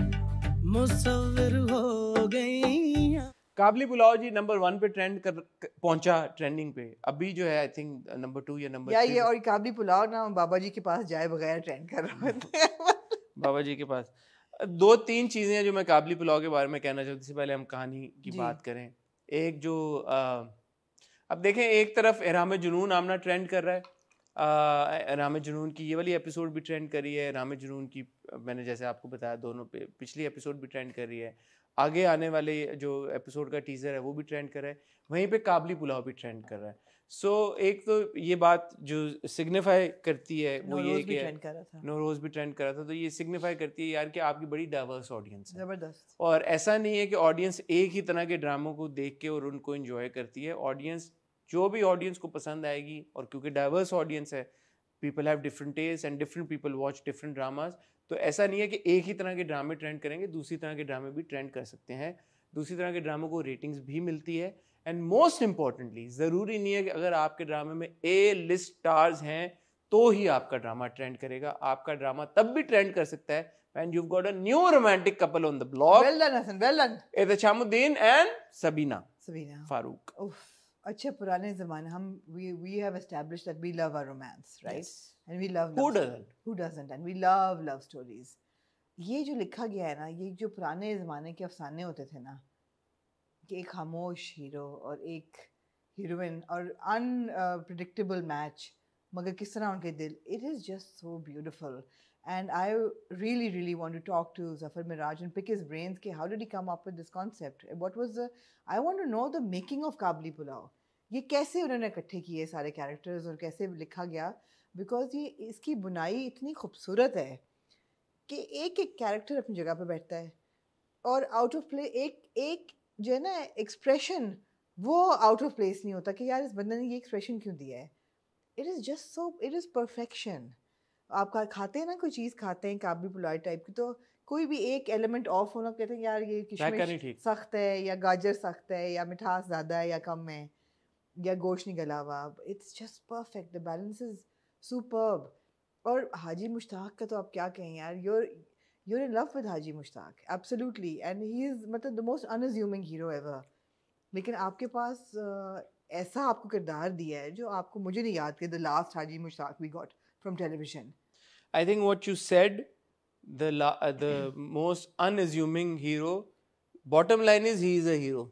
मुसवर हो गई काबली पुलाव जी नंबर वन पे ट्रेंड कर, पहुंचा ट्रेंडिंग पे अभी जो है आई थिंक नंबर टू या नंबर या ये और काबली पुलाव ना बाबा जी के पास जाए बगैर ट्रेंड कर रहे हम्म। होते बाबा जी के पास दो तीन चीज़ें हैं जो मैं काबली पुलाव के बारे में कहना चाहती पहले हम कहानी की बात करें एक जो अब देखें एक तरफ एराम जुनून आमना ट्रेंड कर रहा है राम जुनून की ये वाली एपिसोड भी ट्रेंड कर रही है राम जुनून की मैंने जैसे आपको बताया दोनों पे पिछली एपिसोड भी ट्रेंड कर रही है आगे आने वाले जो एपिसोड का टीज़र है वो भी ट्रेंड कर रहा है वहीं पे काबली पुलाव भी ट्रेंड कर रहा है सो so, एक तो ये बात जो सिग्निफाई करती है वो ये कि नोरोज भी ट्रेंड करा था तो ये सिग्निफाई करती है यार कि आपकी बड़ी डाइवर्स ऑडियंस है जबरदस्त और ऐसा नहीं है कि ऑडियंस एक ही तरह के ड्रामों को देख के और उनको इंजॉय करती है ऑडियंस जो भी ऑडियंस को पसंद आएगी और क्योंकि डाइवर्स ऑडियंस है people have different taste and different people watch different dramas तो ऐसा नहीं है कि एक ही तरह के ड्रामे ट्रेंड करेंगे दूसरी तरह के ड्रामे भी ट्रेंड कर सकते हैं दूसरी तरह के ड्रामों को रेटिंग्स भी मिलती है एंड मोस्ट इम्पॉर्टेंटली ज़रूरी नहीं है कि अगर आपके ड्रामे में ए लिस्ट स्टार्स हैं तो ही आपका ड्रामा ट्रेंड करेगा आपका ड्रामा तब भी ट्रेंड कर सकता है and you've got a new romantic couple on the block. Well done, Hassan. Well done. It's Chamuddin and Sabina. Sabina. Farooq. Oof. अच्छे पुराने जमाने हम we we have establish that we love our romance right and we love who doesn't who doesn't and we love love stories ये जो लिखा गया है ना ये जो पुराने जमाने के अफसाने होते थे ना कि एक खामोश हीरो और एक हीरोइन और अनप्रडिक्टेबल मैच मगर किस तरह उनके दिल it is just so beautiful And I really, really want to talk to Zafar Miraj and pick his brains. Ke how did he come up with this concept? What was the? I want to know the making of Kabli Pulao. ये कैसे उन्होंने इकट्ठे किए सारे characters और कैसे लिखा गया बिकॉज ये इसकी बुनाई इतनी खूबसूरत है कि एक एक कैरेक्टर अपनी जगह पर बैठता है और आउट ऑफ प्ले एक एक जो है ना एक्सप्रेशन वो आउट ऑफ प्लेस नहीं होता कि यार इस बंदे ने ये एक्सप्रेशन क्यों दिया है it is just so it is perfection आपका खाते हैं ना कोई चीज़ खाते हैं काबी पुलाई टाइप की तो कोई भी एक एलिमेंट ऑफ होना कहते हैं यार ये किशमिश सख्त है या गाजर सख्त है या मिठास ज़्यादा है या कम है या गोश्त निकला हुआ it's just perfect the balance is superb और हाजी मुश्ताक का तो आप क्या कहें यार your you're in love with Haji Mushtaq absolutely and he is मतलब the most unassuming hero ever लेकिन आपके पास ऐसा आपको किरदार दिया है जो आपको मुझे नहीं याद कि the last Haji Mushtaq we got from television I think what you said, the la- uh, the most unassuming hero. Bottom line is he is a hero.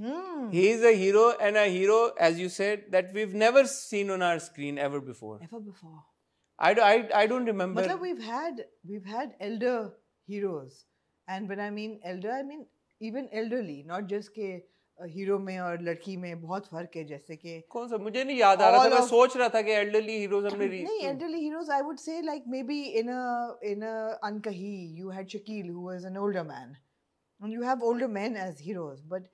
Mm. He is a hero and a hero, as you said, that we've never seen on our screen ever before. Ever before. I, do, I, I don't remember. But we've had we've had elder heroes, and when I mean elder, I mean even elderly, not just ke hero में और लड़की में बहुत फर्क है जैसे कि कौन सा मुझे नहीं याद आ रहा था मैं सोच रहा था कि एल्डरली हीरोज हमने रीच नहीं elderly heroes I would say like maybe in a in a Ankahi you had Shakeel who is an older man and you have older man as heroes but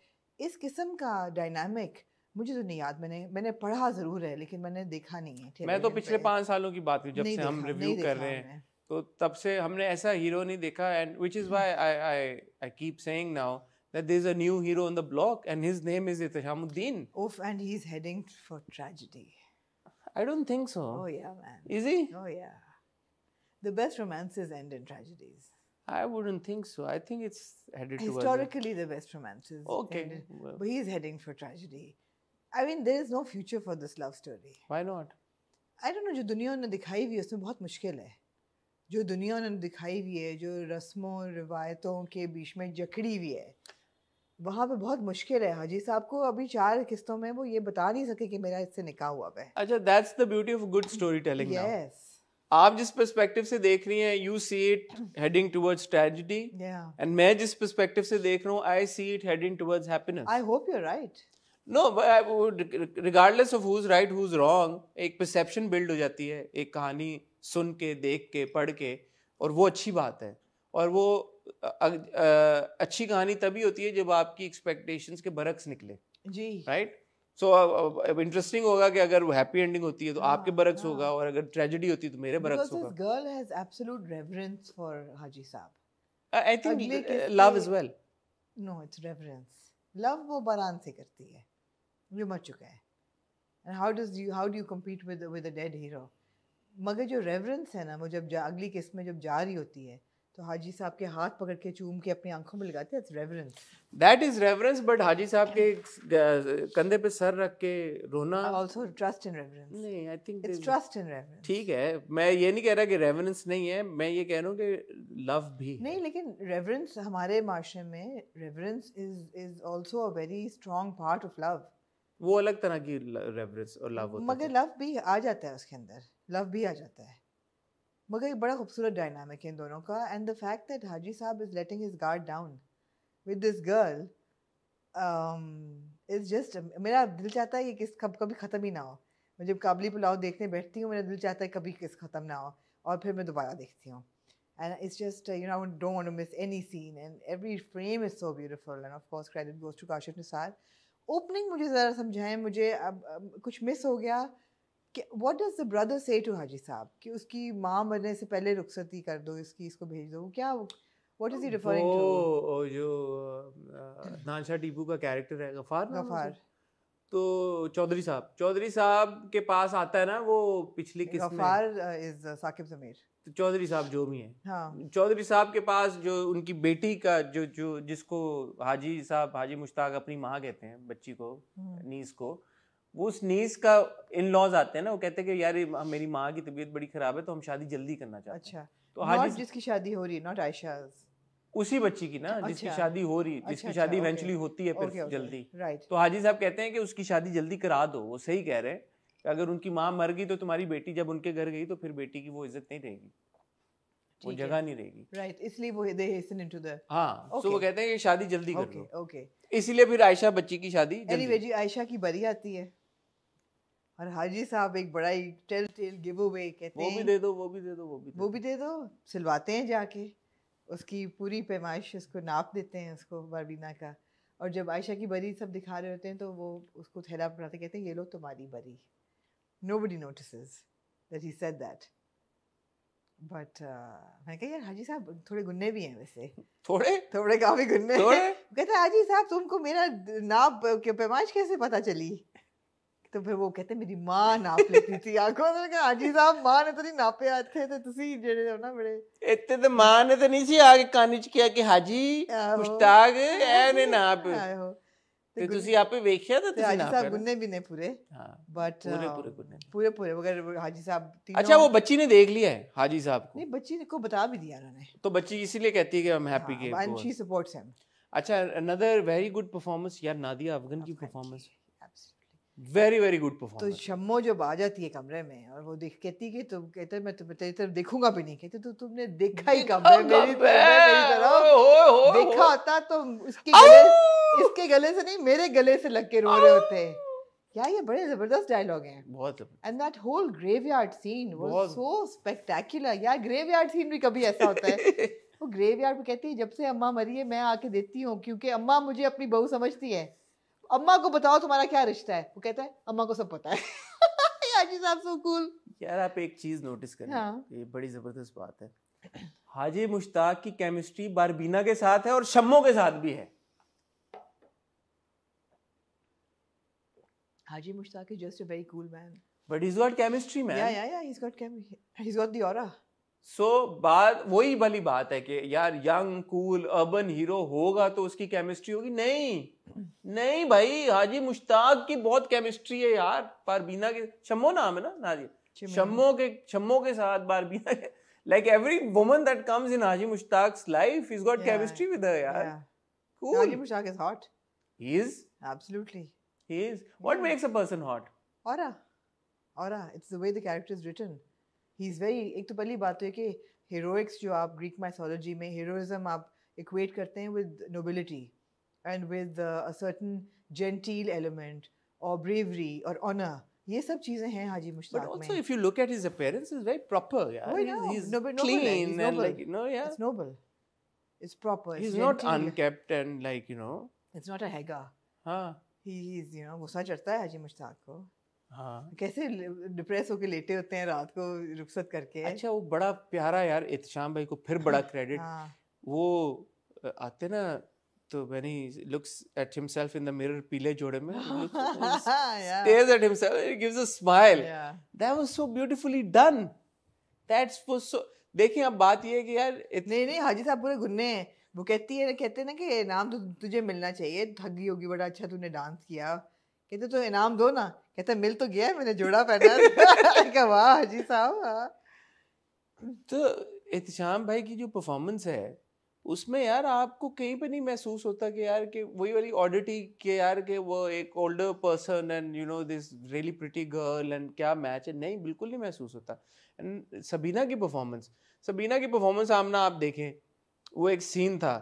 इस किस्म का डायनामिक मुझे तो नहीं याद मैंने मैंने पढ़ा जरूर है लेकिन मैंने देखा नहीं है मैं तो पिछले पाँच सालों की बात की जब से हम रिव्यू कर रहे हैं तो तब से हमने ऐसा हीरो नहीं देखा and which is why I I keep saying now that there's a new hero on the block and his name is Itahamuddin. Oof, and he's heading for tragedy. I don't think so. Oh, yeah, man. Is he? Oh, yeah. The best romances end in tragedies. I wouldn't think so. I think it's headed Historically, the best romances. Okay. well. But he's heading for tragedy. I mean, there is no future for this love story. Why not? don't know. जो दुनिया ने दिखाई हुई है उसमें बहुत मुश्किल है जो दुनिया ने दिखाई हुई है जो रस्मों रिवायतों के बीच में जकड़ी हुई है वहाँ पे बहुत मुश्किल है हाजी साहब को अभी चार किस्तों में वो ये बता नहीं सके कि मेरा इससे निकाह हुआ है अच्छा that's the beauty of good story storytelling yes आप जिस पर्सपेक्टिव से देख रही हैं you see it heading towards tragedy and मैं जिस पर्सपेक्टिव से देख रहा हूँ I see it heading towards happiness I hope you are right no regardless of whose right whose wrong एक परसेप्शन बिल्ड हो जाती है एक कहानी सुन के देख के पढ़ के और वो अच्छी बात है और वो अच्छी कहानी तभी होती है जब आपकी एक्सपेक्टेशंस के बरक्स निकले जी राइट सो इंटरेस्टिंग होगा कि अगर वो हैप्पी एंडिंग होती है तो हाँ, आपके बरक्स हाँ। होगा और अगर ट्रेजेडी होती है तो मेरे बरक्स होगा girl has absolute reverence for Haji साहब I think love as well no it's reverence love वो बरान से करती है ये मर चुका है and how does you how do you compete with with a dead hero मगर जो रेवरेंस है ना वो जब अगली किस्त में जब जा रही होती है तो हाजी साहब के हाथ पकड़ के चूम के अपनी आंखों में लगाते हैं reverence that is reverence but Haji साहब के कंधे पे सर रख के रोना आल्सो ट्रस्ट इन रेवरेंस नहीं I think it's trust in reverence ठीक है मैं ये नहीं कह रहा कि रेवरेंस नहीं है मैं ये कह रहा हूं कि लव भी नहीं लेकिन रेवरेंस हमारे माशरे में reverence is is also a very strong part of love वो अलग तरह की रेवरेंस और लव होता है मगर लव भी आ जाता है उसके अंदर लव भी आ जाता है मगर ये बड़ा खूबसूरत डायनामिक है इन दोनों का and the fact that Haji साहब is letting his guard down with this girl is just मेरा दिल चाहता है कि किस कब कभी ख़त्म ही ना हो मैं जब काबली पुलाव देखने बैठती हूँ मेरा दिल चाहता है कभी किस ख़त्म ना हो और फिर मैं दोबारा देखती हूँ and is just you you don't miss any scene and every frame is so beautiful and of course credit goes to Kashif Nisar opening मुझे ज़रा समझाएं मुझे अब, अब कुछ मिस हो गया what does the brother say to Haji साहब कि उसकी माँ मरने से पहले रुखसती कर दो इसकी इसको भेज दो क्या व्हाट इज ही टू जो नानशाह टीपू का कैरेक्टर है गफार गफार तो चौधरी साहब चौधरी साहब के पास आता है ना वो पिछली किस्त गफार इज साकिब जमीर तो चौधरी साहब जो भी हैं हाँ। चौधरी साहब के पास जो उनकी बेटी का जो जो जिसको हाजी साहब हाजी मुश्ताक अपनी माँ कहते हैं बच्ची को हम्म। नीस को वो उस स्नीज का इन लॉज आते हैं ना वो कहते हैं कि यार मेरी माँ की तबीयत बड़ी खराब है तो हम शादी जल्दी करना चाहते अच्छा तो हाजिज जिसकी शादी हो रही है नॉट आयशा उसी बच्ची की ना अच्छा, जिसकी शादी हो रही अच्छा, जिसकी अच्छा, शादी अच्छा, इवेंचुअली होती है फिर जल्दी राइट तो हाजी साहब कहते हैं कि उसकी शादी जल्दी करा दो वो सही कह रहे हैं अगर उनकी माँ मर गई तो तुम्हारी बेटी जब उनके घर गई तो फिर बेटी की वो इज्जत नहीं रहेगी वो जगह नहीं रहेगी राइट right. इसलिए वो दे हेसन इनटू द हां सो वो कहते हैं कि शादी जल्दी कर लो ओके इसीलिए फिर आयशा बच्ची की शादी एनीवे जी आयशा की बरी आती है और हाजी साहब एक बड़ा ही टेल टेल गिव अवे कहते हैं वो भी दे दो वो भी दे दो वो भी दे वो भी दे दो सिलवाते हैं जाके उसकी पूरी पैमाइश उसको नाप देते हैं उसको बरबीना का और जब आयशा की बरी सब दिखा रहे होते हैं तो वो उसको थैला पढ़ाते कहते हैं ये लो तुम्हारी बरी nobody notice that he said that but uh, मैंने कहा यार हाजी साहब थोड़े गुन्ने भी हैं वैसे थोड़े थोड़े काफी गुन्ने कहते हाजी साहब तुमको मेरा नाप के पैमाइश कैसे पता चली तो फिर वो कहते मेरी ਮਾਂ ਨਾਪ ਲੈਂਦੀ ਸੀ ਆਖੋ ਉਹਨੇ ਕਿਹਾ ਹਾਜੀ ਸਾਹਿਬ ਮਾਂ ਨੇ ਤਾਂ ਨਹੀਂ ਨਾਪਿਆ ਇੱਥੇ ਤੇ ਤੁਸੀਂ ਜਿਹੜੇ ਹੋ ਨਾ ਬੜੇ ਇੱਥੇ ਤੇ ਮਾਂ ਨੇ ਤਾਂ ਨਹੀਂ ਸੀ ਆ ਕੇ ਕੰਨ 'ਚ ਕਿਹਾ ਕਿ ਹਾਜੀ ਮੁਸ਼ਤਾਕ ਐ ਨੇ ਨਾਪ ਆਹੋ ਤੇ ਤੁਸੀਂ ਆਪੇ ਵੇਖਿਆ ਤਾਂ ਤੁਸੀਂ ਹਾਜੀ ਸਾਹਿਬ ਗੁੰਨੇ ਵੀ ਨੇ ਪੂਰੇ ਹਾਂ ਬਟ ਪੂਰੇ ਪੂਰੇ ਗੁੰਨੇ ਪੂਰੇ ਪੂਰੇ ਵਗੈਰ ਹਾਜੀ ਸਾਹਿਬ तीनों अच्छा वो बच्ची ने देख लिया है हाजी साहब को नहीं बच्ची को बता भी दिया उन्होंने तो बच्ची इसीलिए कहती है कि आई एम हैप्पी के एंड शी सपोर्ट्स हिम अच्छा अनदर वेरी गुड परफॉर्मेंस यार नादिया अफगन की performance very very good performance तो शम्मो जब आ जाती है कमरे में और वो देख कहती कि तुम कहते मैं तुम्हें तेरी तरफ देखूंगा भी नहीं कहते तो तुमने देखा ही कमरे में मेरी तरफ देखा होता तो उसके गले इसके गले से नहीं मेरे गले से लग के रो रहे होते हैं क्या ये बड़े जबरदस्त डायलॉग हैं बहुत and that whole graveyard scene was so spectacular यार ग्रेवयार्ड सीन भी कभी ऐसा होता है वो ग्रेवयार्ड में कहती है जब से अम्मा मरी है मैं आके देती हूँ क्योंकि अम्मा मुझे अपनी बहू समझती है अम्मा को बताओ तुम्हारा क्या रिश्ता है वो कहता है अम्मा को सब पता है हाजी साहब सो कूल यार आप एक चीज नोटिस करें हाँ। ये बड़ी जबरदस्त बात है हाजी मुश्ताक की केमिस्ट्री बारबीना के साथ है और शम्मो के साथ भी है Haji Mushtaq is just a very cool man but is got chemistry man yeah yeah yeah he is got chemistry he is got the aura so so, बात वही भली बात है कि यार यंग कूल अर्बन हीरो होगा तो उसकी केमिस्ट्री होगी नहीं नहीं भाई हाजी मुश्ताक की बहुत केमिस्ट्री है यार बारबीना के शम्मो नाम है ना नाजी शम्मो के शम्मो के साथ बारबीना के like every woman that comes in Haji Mushtaq's life is got chemistry with her यार cool Haji Mushtaq is hot he is absolutely he is what makes a person hot aura aura it's the way the character is written he is very एक तो पहली बात तो है कि heroics जो आप ग्रीक माइथोलॉजी में हीरोइज़म आप इक्वेट करते हैं with nobility and with certain genteel element और ब्रेवरी और ऑनर ये सब चीजें हैं हाजी मुश्ताक में also if you look at his appearance is very proper yeah oh, no. he's noble, clean noble, he's and like you know yeah it's noble it's proper he's it's not unkept and like you know it's not a hega हाँ he is you know गुस्सा चढ़ता है हाजी मुश्ताक को हाँ कैसे depress होके लेटे होते हैं रात को रुखसत करके अच्छा वो बड़ा प्यारा यार एहतम भाई को फिर बड़ा क्रेडिट हाँ। वो आते ना तो when looks at himself in the mirror पीले जोड़े में stares at himself it gives a smile that was so beautifully done that's beautifully सो देखिए अब बात ये है कि यार इतने नहीं नहीं हाजी साहब पूरे गुन्ने हैं वो कहती है कहते हैं ना कि इनाम तो तुझे मिलना चाहिए थगी होगी बड़ा अच्छा तूने डांस किया कहते तो इनाम दो ना कहते मिल तो गया है मैंने जोड़ा पहना क्या वाह हाजी साहब हाँ। तो एहतम भाई की जो परफॉर्मेंस है उसमें यार आपको कहीं पे नहीं महसूस होता कि यार कि वही वाली ऑडिटी के यार के वो एक older person and you know this really pretty girl and क्या मैच है नहीं बिल्कुल नहीं महसूस होता एंड सबीना की परफॉर्मेंस सबीना की परफॉर्मेंस आमना आप देखें वो एक सीन था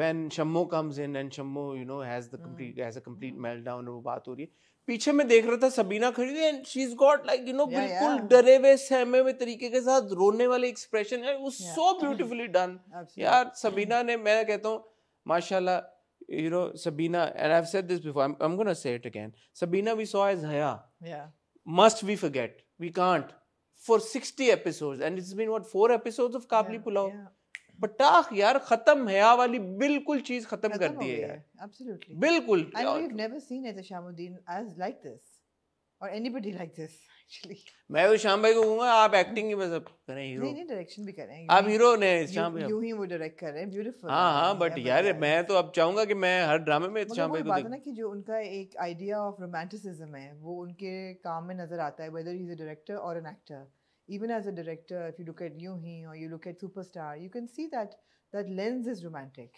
when Shammo comes in and Shammo you know has the complete has a complete meltdown वो बात हो रही है पीछे में देख रहा था सबीना खड़ी हुई and she is got like you know बिल्कुल डरे हुए सहमे हुए तरीके के साथ रोने वाले एक्सप्रेशन है वो सो ब्यूटीफुली डन यार सबीना ने मैं कहता हूँ माशाल्लाह you know Sabeena and I have said this before I am gonna say it again Sabeena we saw as Haya must we forget we can't for 60 episodes and it's been what four episodes of Kabli Pulao बटाख यार खत्म हया वाली बिल्कुल चीज खत्म कर दी है यार एब्सोल्युटली बिल्कुल I know you never seen as Shamuddin as like this और एनीबॉडी लाइक दिस एक्चुअली मैं तो शाम भाई को कहूंगा आप एक्टिंग की बस करें हीरो नहीं नहीं डायरेक्शन भी करें आप हीरो ने शाम भाई यूं ही वो डायरेक्ट कर रहे हैं ब्यूटीफुल हां हां बट यार मैं तो अब चाहूंगा कि मैं हर ड्रामे में शाम भाई को बात है ना कि जो उनका एक आईडिया ऑफ रोमांटिसिज्म है वो उनके काम में नजर आता है whether he is a director और an actor even as a director, if you look at Yuhi or you look at Superstar, you can see that that lens is romantic.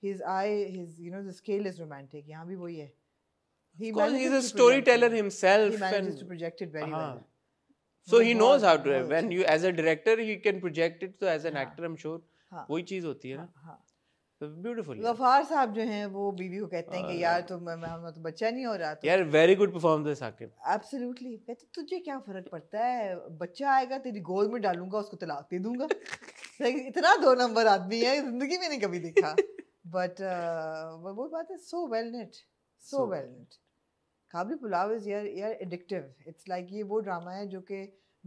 His eye, his you know, the scale is romantic. Yeah, He he's a storyteller himself. He manages and, to project it very uh-huh. well. So he knows how to. When you, as a director, he can project it. So as an uh-huh. actor, I'm sure, uh-huh. वही चीज होती है ना. Uh-huh. Beautiful Ghaffar साहब जो हैं वो बीवी को कहते हैं कि हाँ, यार हाँ। तो मैं तो बच्चा नहीं हो रहा तो यार very good performance Saqib absolutely तो कहते तुझे क्या फर्क पड़ता है बच्चा आएगा तेरी गोद में डालूंगा उसको तलाक दे दूंगा इतना दो नंबर आदमी है जिंदगी में नहीं कभी देखा बट uh, वो बात है so well knit so well knit Kabli Pulao is यार यार एडिक्टिव इट्स लाइक ये वो ड्रामा है जो कि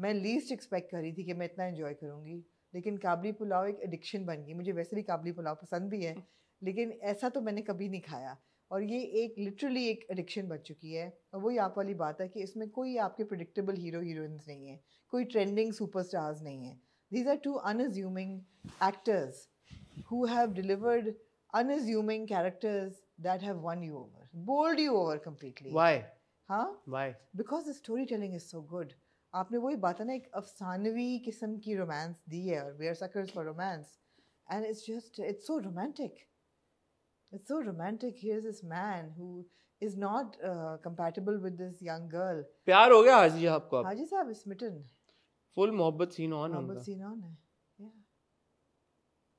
मैं लीस्ट एक्सपेक्ट कर रही थी कि मैं इतना एंजॉय करूँगी लेकिन काबली पुलाव एक एडिक्शन बन गई मुझे वैसे भी काबली पुलाव पसंद भी है लेकिन ऐसा तो मैंने कभी नहीं खाया और ये एक लिटरली एक एडिक्शन बन चुकी है और वही आप वाली बात है कि इसमें कोई आपके प्रडिक्टेबल हीरो हीरोइंस नहीं है कोई ट्रेंडिंग सुपरस्टार्स नहीं है these are two unassuming actors who have delivered unassuming characters that have won you over bowled you over completely why हाँ because the storytelling is so good आपने वही बात है ना एक अफसानवी किस्म की रोमांस दी है और we are suckers for romance and it's just it's so romantic it's so romantic here this man who is not uh, compatible with this young girl प्यार हो गया हाजी साहब को हाजी साहब is smitten फुल मोहब्बत सीन ऑन मोहब्बत scene on है या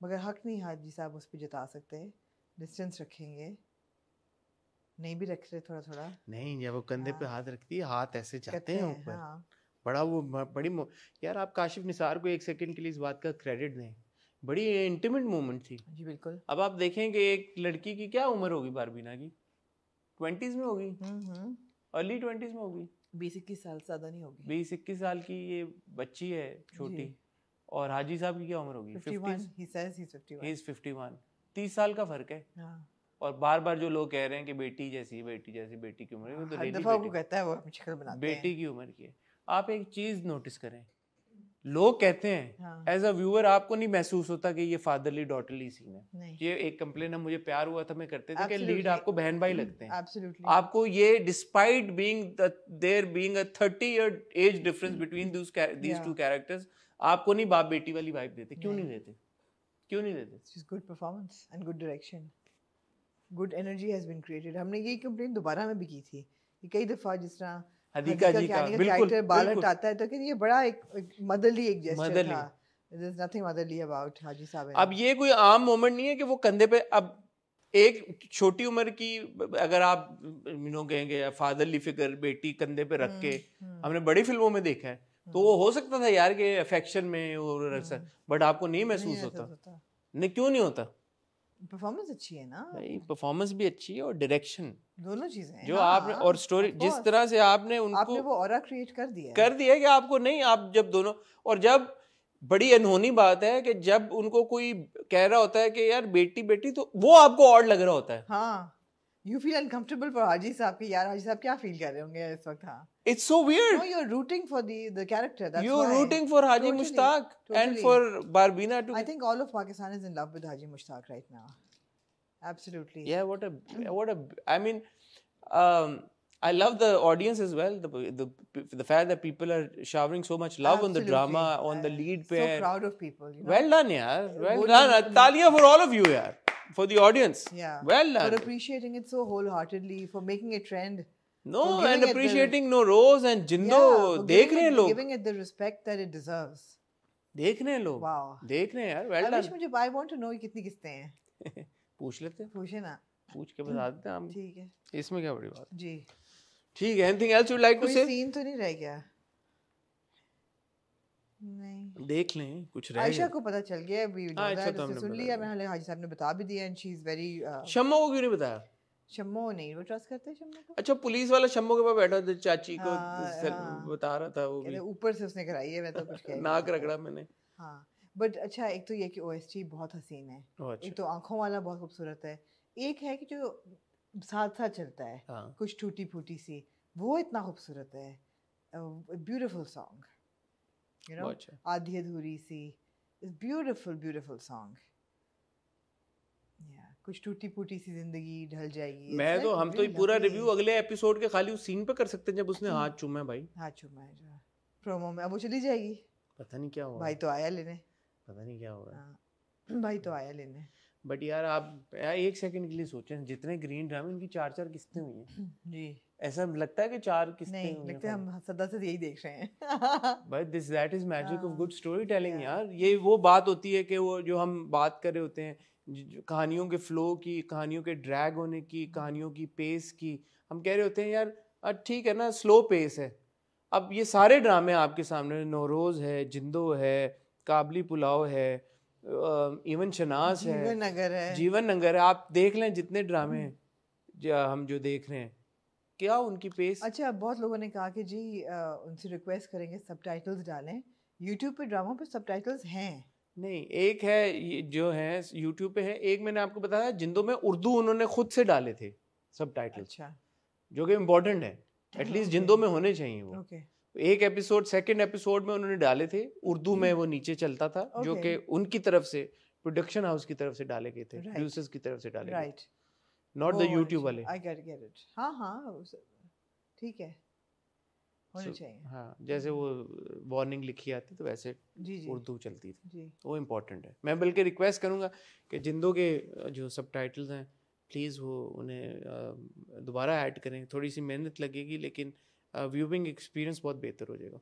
मगर हक नहीं हाजी साहब उस पे जता सकते डिस्टेंस रखेंगे नहीं भी रख रहे थोड़ा थोड़ा नहीं जब वो कंधे हाँ। पे हाथ रखती है हाथ ऐसे जाते हैं ऊपर हाँ। बड़ा वो बड़ी यार आप काशिफ निसार को एक सेकंड के लिए इस बात का क्रेडिट दें बड़ी इंटीमेट मोमेंट थी जी बिल्कुल अब आप देखें कि एक लड़की की क्या उम्र होगी बारबीना की ट्वेंटीज़ में होगी अर्ली हम्म, ट्वेंटीज़ हम्म। में होगी बीस इक्कीस साल ज़्यादा नहीं होगी बीस इक्कीस साल की ये बच्ची है छोटी और हाजी साहब की क्या उम्र होगी तीस साल का फर्क है हाँ। और बार बार जो लोग कह रहे हैं कि बेटी जैसी बेटी जैसी बेटी की उम्र तो हाँ, बेटी, है वो तो बेटी की उम्र की है आप एक चीज नोटिस करें लोग कहते हैं एज अ व्यूअर आपको नहीं महसूस होता कि ये फादरली डॉटरली सीन है ये एक कंप्लेन मुझे प्यार हुआ था मैं करते थे कि लीड आपको बहन भाई हम्म, लगते हैं Absolutely. आपको ये despite being there being a thirty year age difference between these two characters आपको नहीं बाप बेटी वाली वाइब देते क्यों नहीं देते क्यों नहीं देते good performance and good direction good energy has been created हमने ये कंप्लेन दोबारा में भी की थी कि कई दफ़ा जिस तरह हदीका जी का बिल्कुल बालट आता है तो कि ये बड़ा एक, एक मदरली एक जेस्चर मदरली था there nothing motherly about Haji साहब अब ये कोई आम मोमेंट नहीं है कि वो कंधे पे अब एक छोटी उम्र की अगर आप नो कहेंगे फादरली फिगर बेटी कंधे पे रख के हम्म, हम्म। हमने बड़ी फिल्मों में देखा है तो वो हो सकता था यार के अफेक्शन में और बट हम्म। आपको नहीं महसूस होता नहीं क्यों नहीं होता परफॉर्मेंस अच्छी है ना भाई परफॉर्मेंस भी अच्छी है और डायरेक्शन दोनों चीजें जो हाँ, आपने और स्टोरी जिस तरह से आपने उनको आपने वो ऑरा क्रिएट कर दिया कर दिया कि आपको नहीं आप जब दोनों और जब बड़ी अनहोनी बात है कि जब उनको कोई कह रहा होता है कि यार बेटी बेटी तो वो आपको और लग रहा होता है हाँ You feel uncomfortable for Haji Saab ki yaar Haji Saab kya feel kar rahe is It's so weird. No, you're rooting for the the character. That's you're why. rooting for Haji totally, Mushtaq totally. and for Barbina too. I think all of Pakistan is in love with Haji Mushtaq right now. Absolutely. Yeah. What a what a. I mean, um, I love the audience as well. The, the the fact that people are showering so much love Absolutely. on the drama, on the lead pair. So proud of people. You know? Well done, yeah. Well done. Talia for all of you, yeah. for the audience. Yeah. Well done. For appreciating it so wholeheartedly, for making a trend. No, and appreciating the, no rose and jindo. Yeah, for giving, हैं लोग. Giving it the respect that it deserves. देख रहे हैं लोग. Wow. देख रहे हैं यार. Well I done. मुझे I want to know कितनी किस्तें हैं. पूछ लेते हैं. पूछे ना. पूछ के बता देते हैं हम. ठीक है. इसमें क्या बड़ी बात. जी. ठीक है. Anything else you would like to say? कोई सीन तो नहीं रह गया. नहीं. देख लें कुछ रहे आयशा को पता चल गया अभी नो दैट उसने सुन लिया मैंने हाजी साहब ने बता भी दिया and she is very Shammo को क्यों नहीं बताया शम्मो नहीं वो ट्रस्ट करते शम्मो को अच्छा पुलिस वाला शम्मो के पास बैठा था चाची को हाँ, हाँ। बता रहा था वो भी ऊपर से उसने कराई है मैं तो कुछ कह नाक रगड़ा मैंने हां बट अच्छा एक तो ये कि ओएसटी बहुत हसीन है अच्छा। एक तो आंखों वाला बहुत खूबसूरत है एक है कि जो साथ साथ चलता है हाँ. कुछ टूटी फूटी सी वो इतना खूबसूरत है beautiful song you know aadhi adhuri si this beautiful beautiful song yeah कुछ टूटी फूटी सी जिंदगी ढल जाएगी मैं तो हम तो पूरा रिव्यू अगले एपिसोड के खाली उस सीन पे कर सकते हैं जब उसने हाथ चूमा है भाई हाथ चूमा है प्रोमो में अब वो चली जाएगी पता नहीं क्या हुआ भाई तो आया लेने पता नहीं क्या हुआ हाँ। भाई तो आया लेने बट यार आप एक सेकंड के लिए सोचें जितने ग्रीन ड्रामे उनकी चार चार किस्तें हुई हैं जी ऐसा लगता है कि चार किस्तें नहीं लगता हम सदा से यही देख रहे हैं but this that is magic of good story telling यार ये वो बात होती है कि वो जो हम बात कर रहे होते हैं कहानियों के फ्लो की कहानियों के ड्रैग होने की कहानियों की पेस की हम कह रहे होते हैं यार ठीक है ना स्लो पेस है अब ये सारे ड्रामे आपके सामने नौरोज़ है जिंदो है काबली पुलाव है इवन शनास है जीवन नगर है जीवन नगर है आप देख लें जितने ड्रामे हैं हम्म। हम जो देख रहे हैं क्या उनकी पेस अच्छा बहुत लोगों ने कहा कि जी आ, उनसे रिक्वेस्ट करेंगे सब डालें यूट्यूब पे ड्रामों पर सब हैं नहीं एक है जो है यूट्यूब पे है एक मैंने आपको बताया जिंदो में उर्दू उन्होंने खुद से डाले थे सब अच्छा जो कि इम्पोर्टेंट है एटलीस्ट जिंदो में होने चाहिए वो okay. एक एपिसोड सेकंड एपिसोड में उन्होंने डाले थे उर्दू में hmm। वो नीचे चलता था जो कि उनकी तरफ से प्रोडक्शन हाउस की तरफ से डाले गए थे प्रोड्यूसर्स की तरफ से डाले right. गए नॉट द यूट्यूब वाले आई गेट गेट इट हाँ हाँ ठीक है होने so, चाहिए हाँ जैसे वो वार्निंग लिखी आती तो वैसे जी जी उर्दू चलती थी जी वो इम्पोर्टेंट है मैं बल्कि रिक्वेस्ट करूँगा कि जिंदो के जो सब टाइटल्स हैं प्लीज़ वो उन्हें दोबारा ऐड करें थोड़ी सी मेहनत लगेगी लेकिन व्यूइंग एक्सपीरियंस बहुत बेहतर हो जाएगा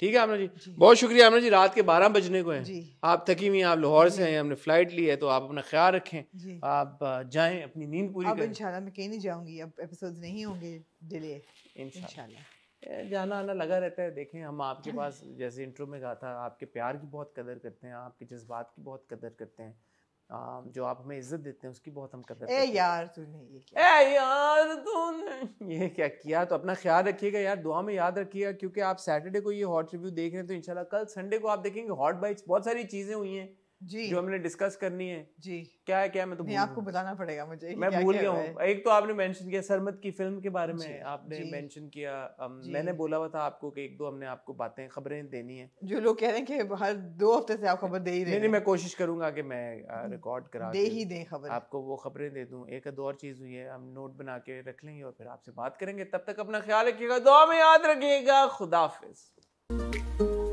ठीक है आमना जी, जी। बहुत शुक्रिया आमना जी रात के बारह बजने को है आप थकी हुई हैं आप लाहौर से हैं हमने फ्लाइट ली है तो आप अपना ख्याल रखें आप जाएं अपनी नींद पूरी करें इंशाल्लाह मैं कहीं नहीं जाऊंगी अब एपिसोड नहीं होंगे डिले इंशाल्लाह जाना आना लगा रहता है देखें हम आपके हाँ। पास जैसे इंट्रो में कहा था आपके प्यार की बहुत कदर करते हैं आपके जज्बात की बहुत कदर करते हैं जो आप हमें इज्जत देते हैं उसकी बहुत हम कदर ए यार तूने ये क्या ए यार तूने ये क्या किया तो अपना ख्याल रखिएगा यार दुआ में याद रखिएगा क्योंकि आप सैटरडे को ये हॉट रिव्यू देख रहे हैं तो इंशाल्लाह कल संडे को आप देखेंगे हॉट बाइट्स बहुत सारी चीज़ें हुई हैं जी जो हमने डिस्कस करनी है जी क्या है क्या मैं तो नहीं, आपको बताना पड़ेगा मुझे मैं भूल गया हूँ एक तो आपने मेंशन किया सरमत की फिल्म के बारे में आपने मेंशन किया मैंने बोला हुआ था आपको कि एक दो हमने आपको बातें खबरें देनी है जो लोग कह रहे हैं कि हर दो हफ्ते से आप खबर दे ही रहे नहीं मैं कोशिश करूंगा कि मैं रिकॉर्ड करा दे ही दें खबर आपको वो खबरें दे दूँ एक दो और चीज़ हुई है हम नोट बना के रख लेंगे और फिर आपसे बात करेंगे तब तक अपना ख्याल रखिएगा दो में याद रखिएगा खुदाफिज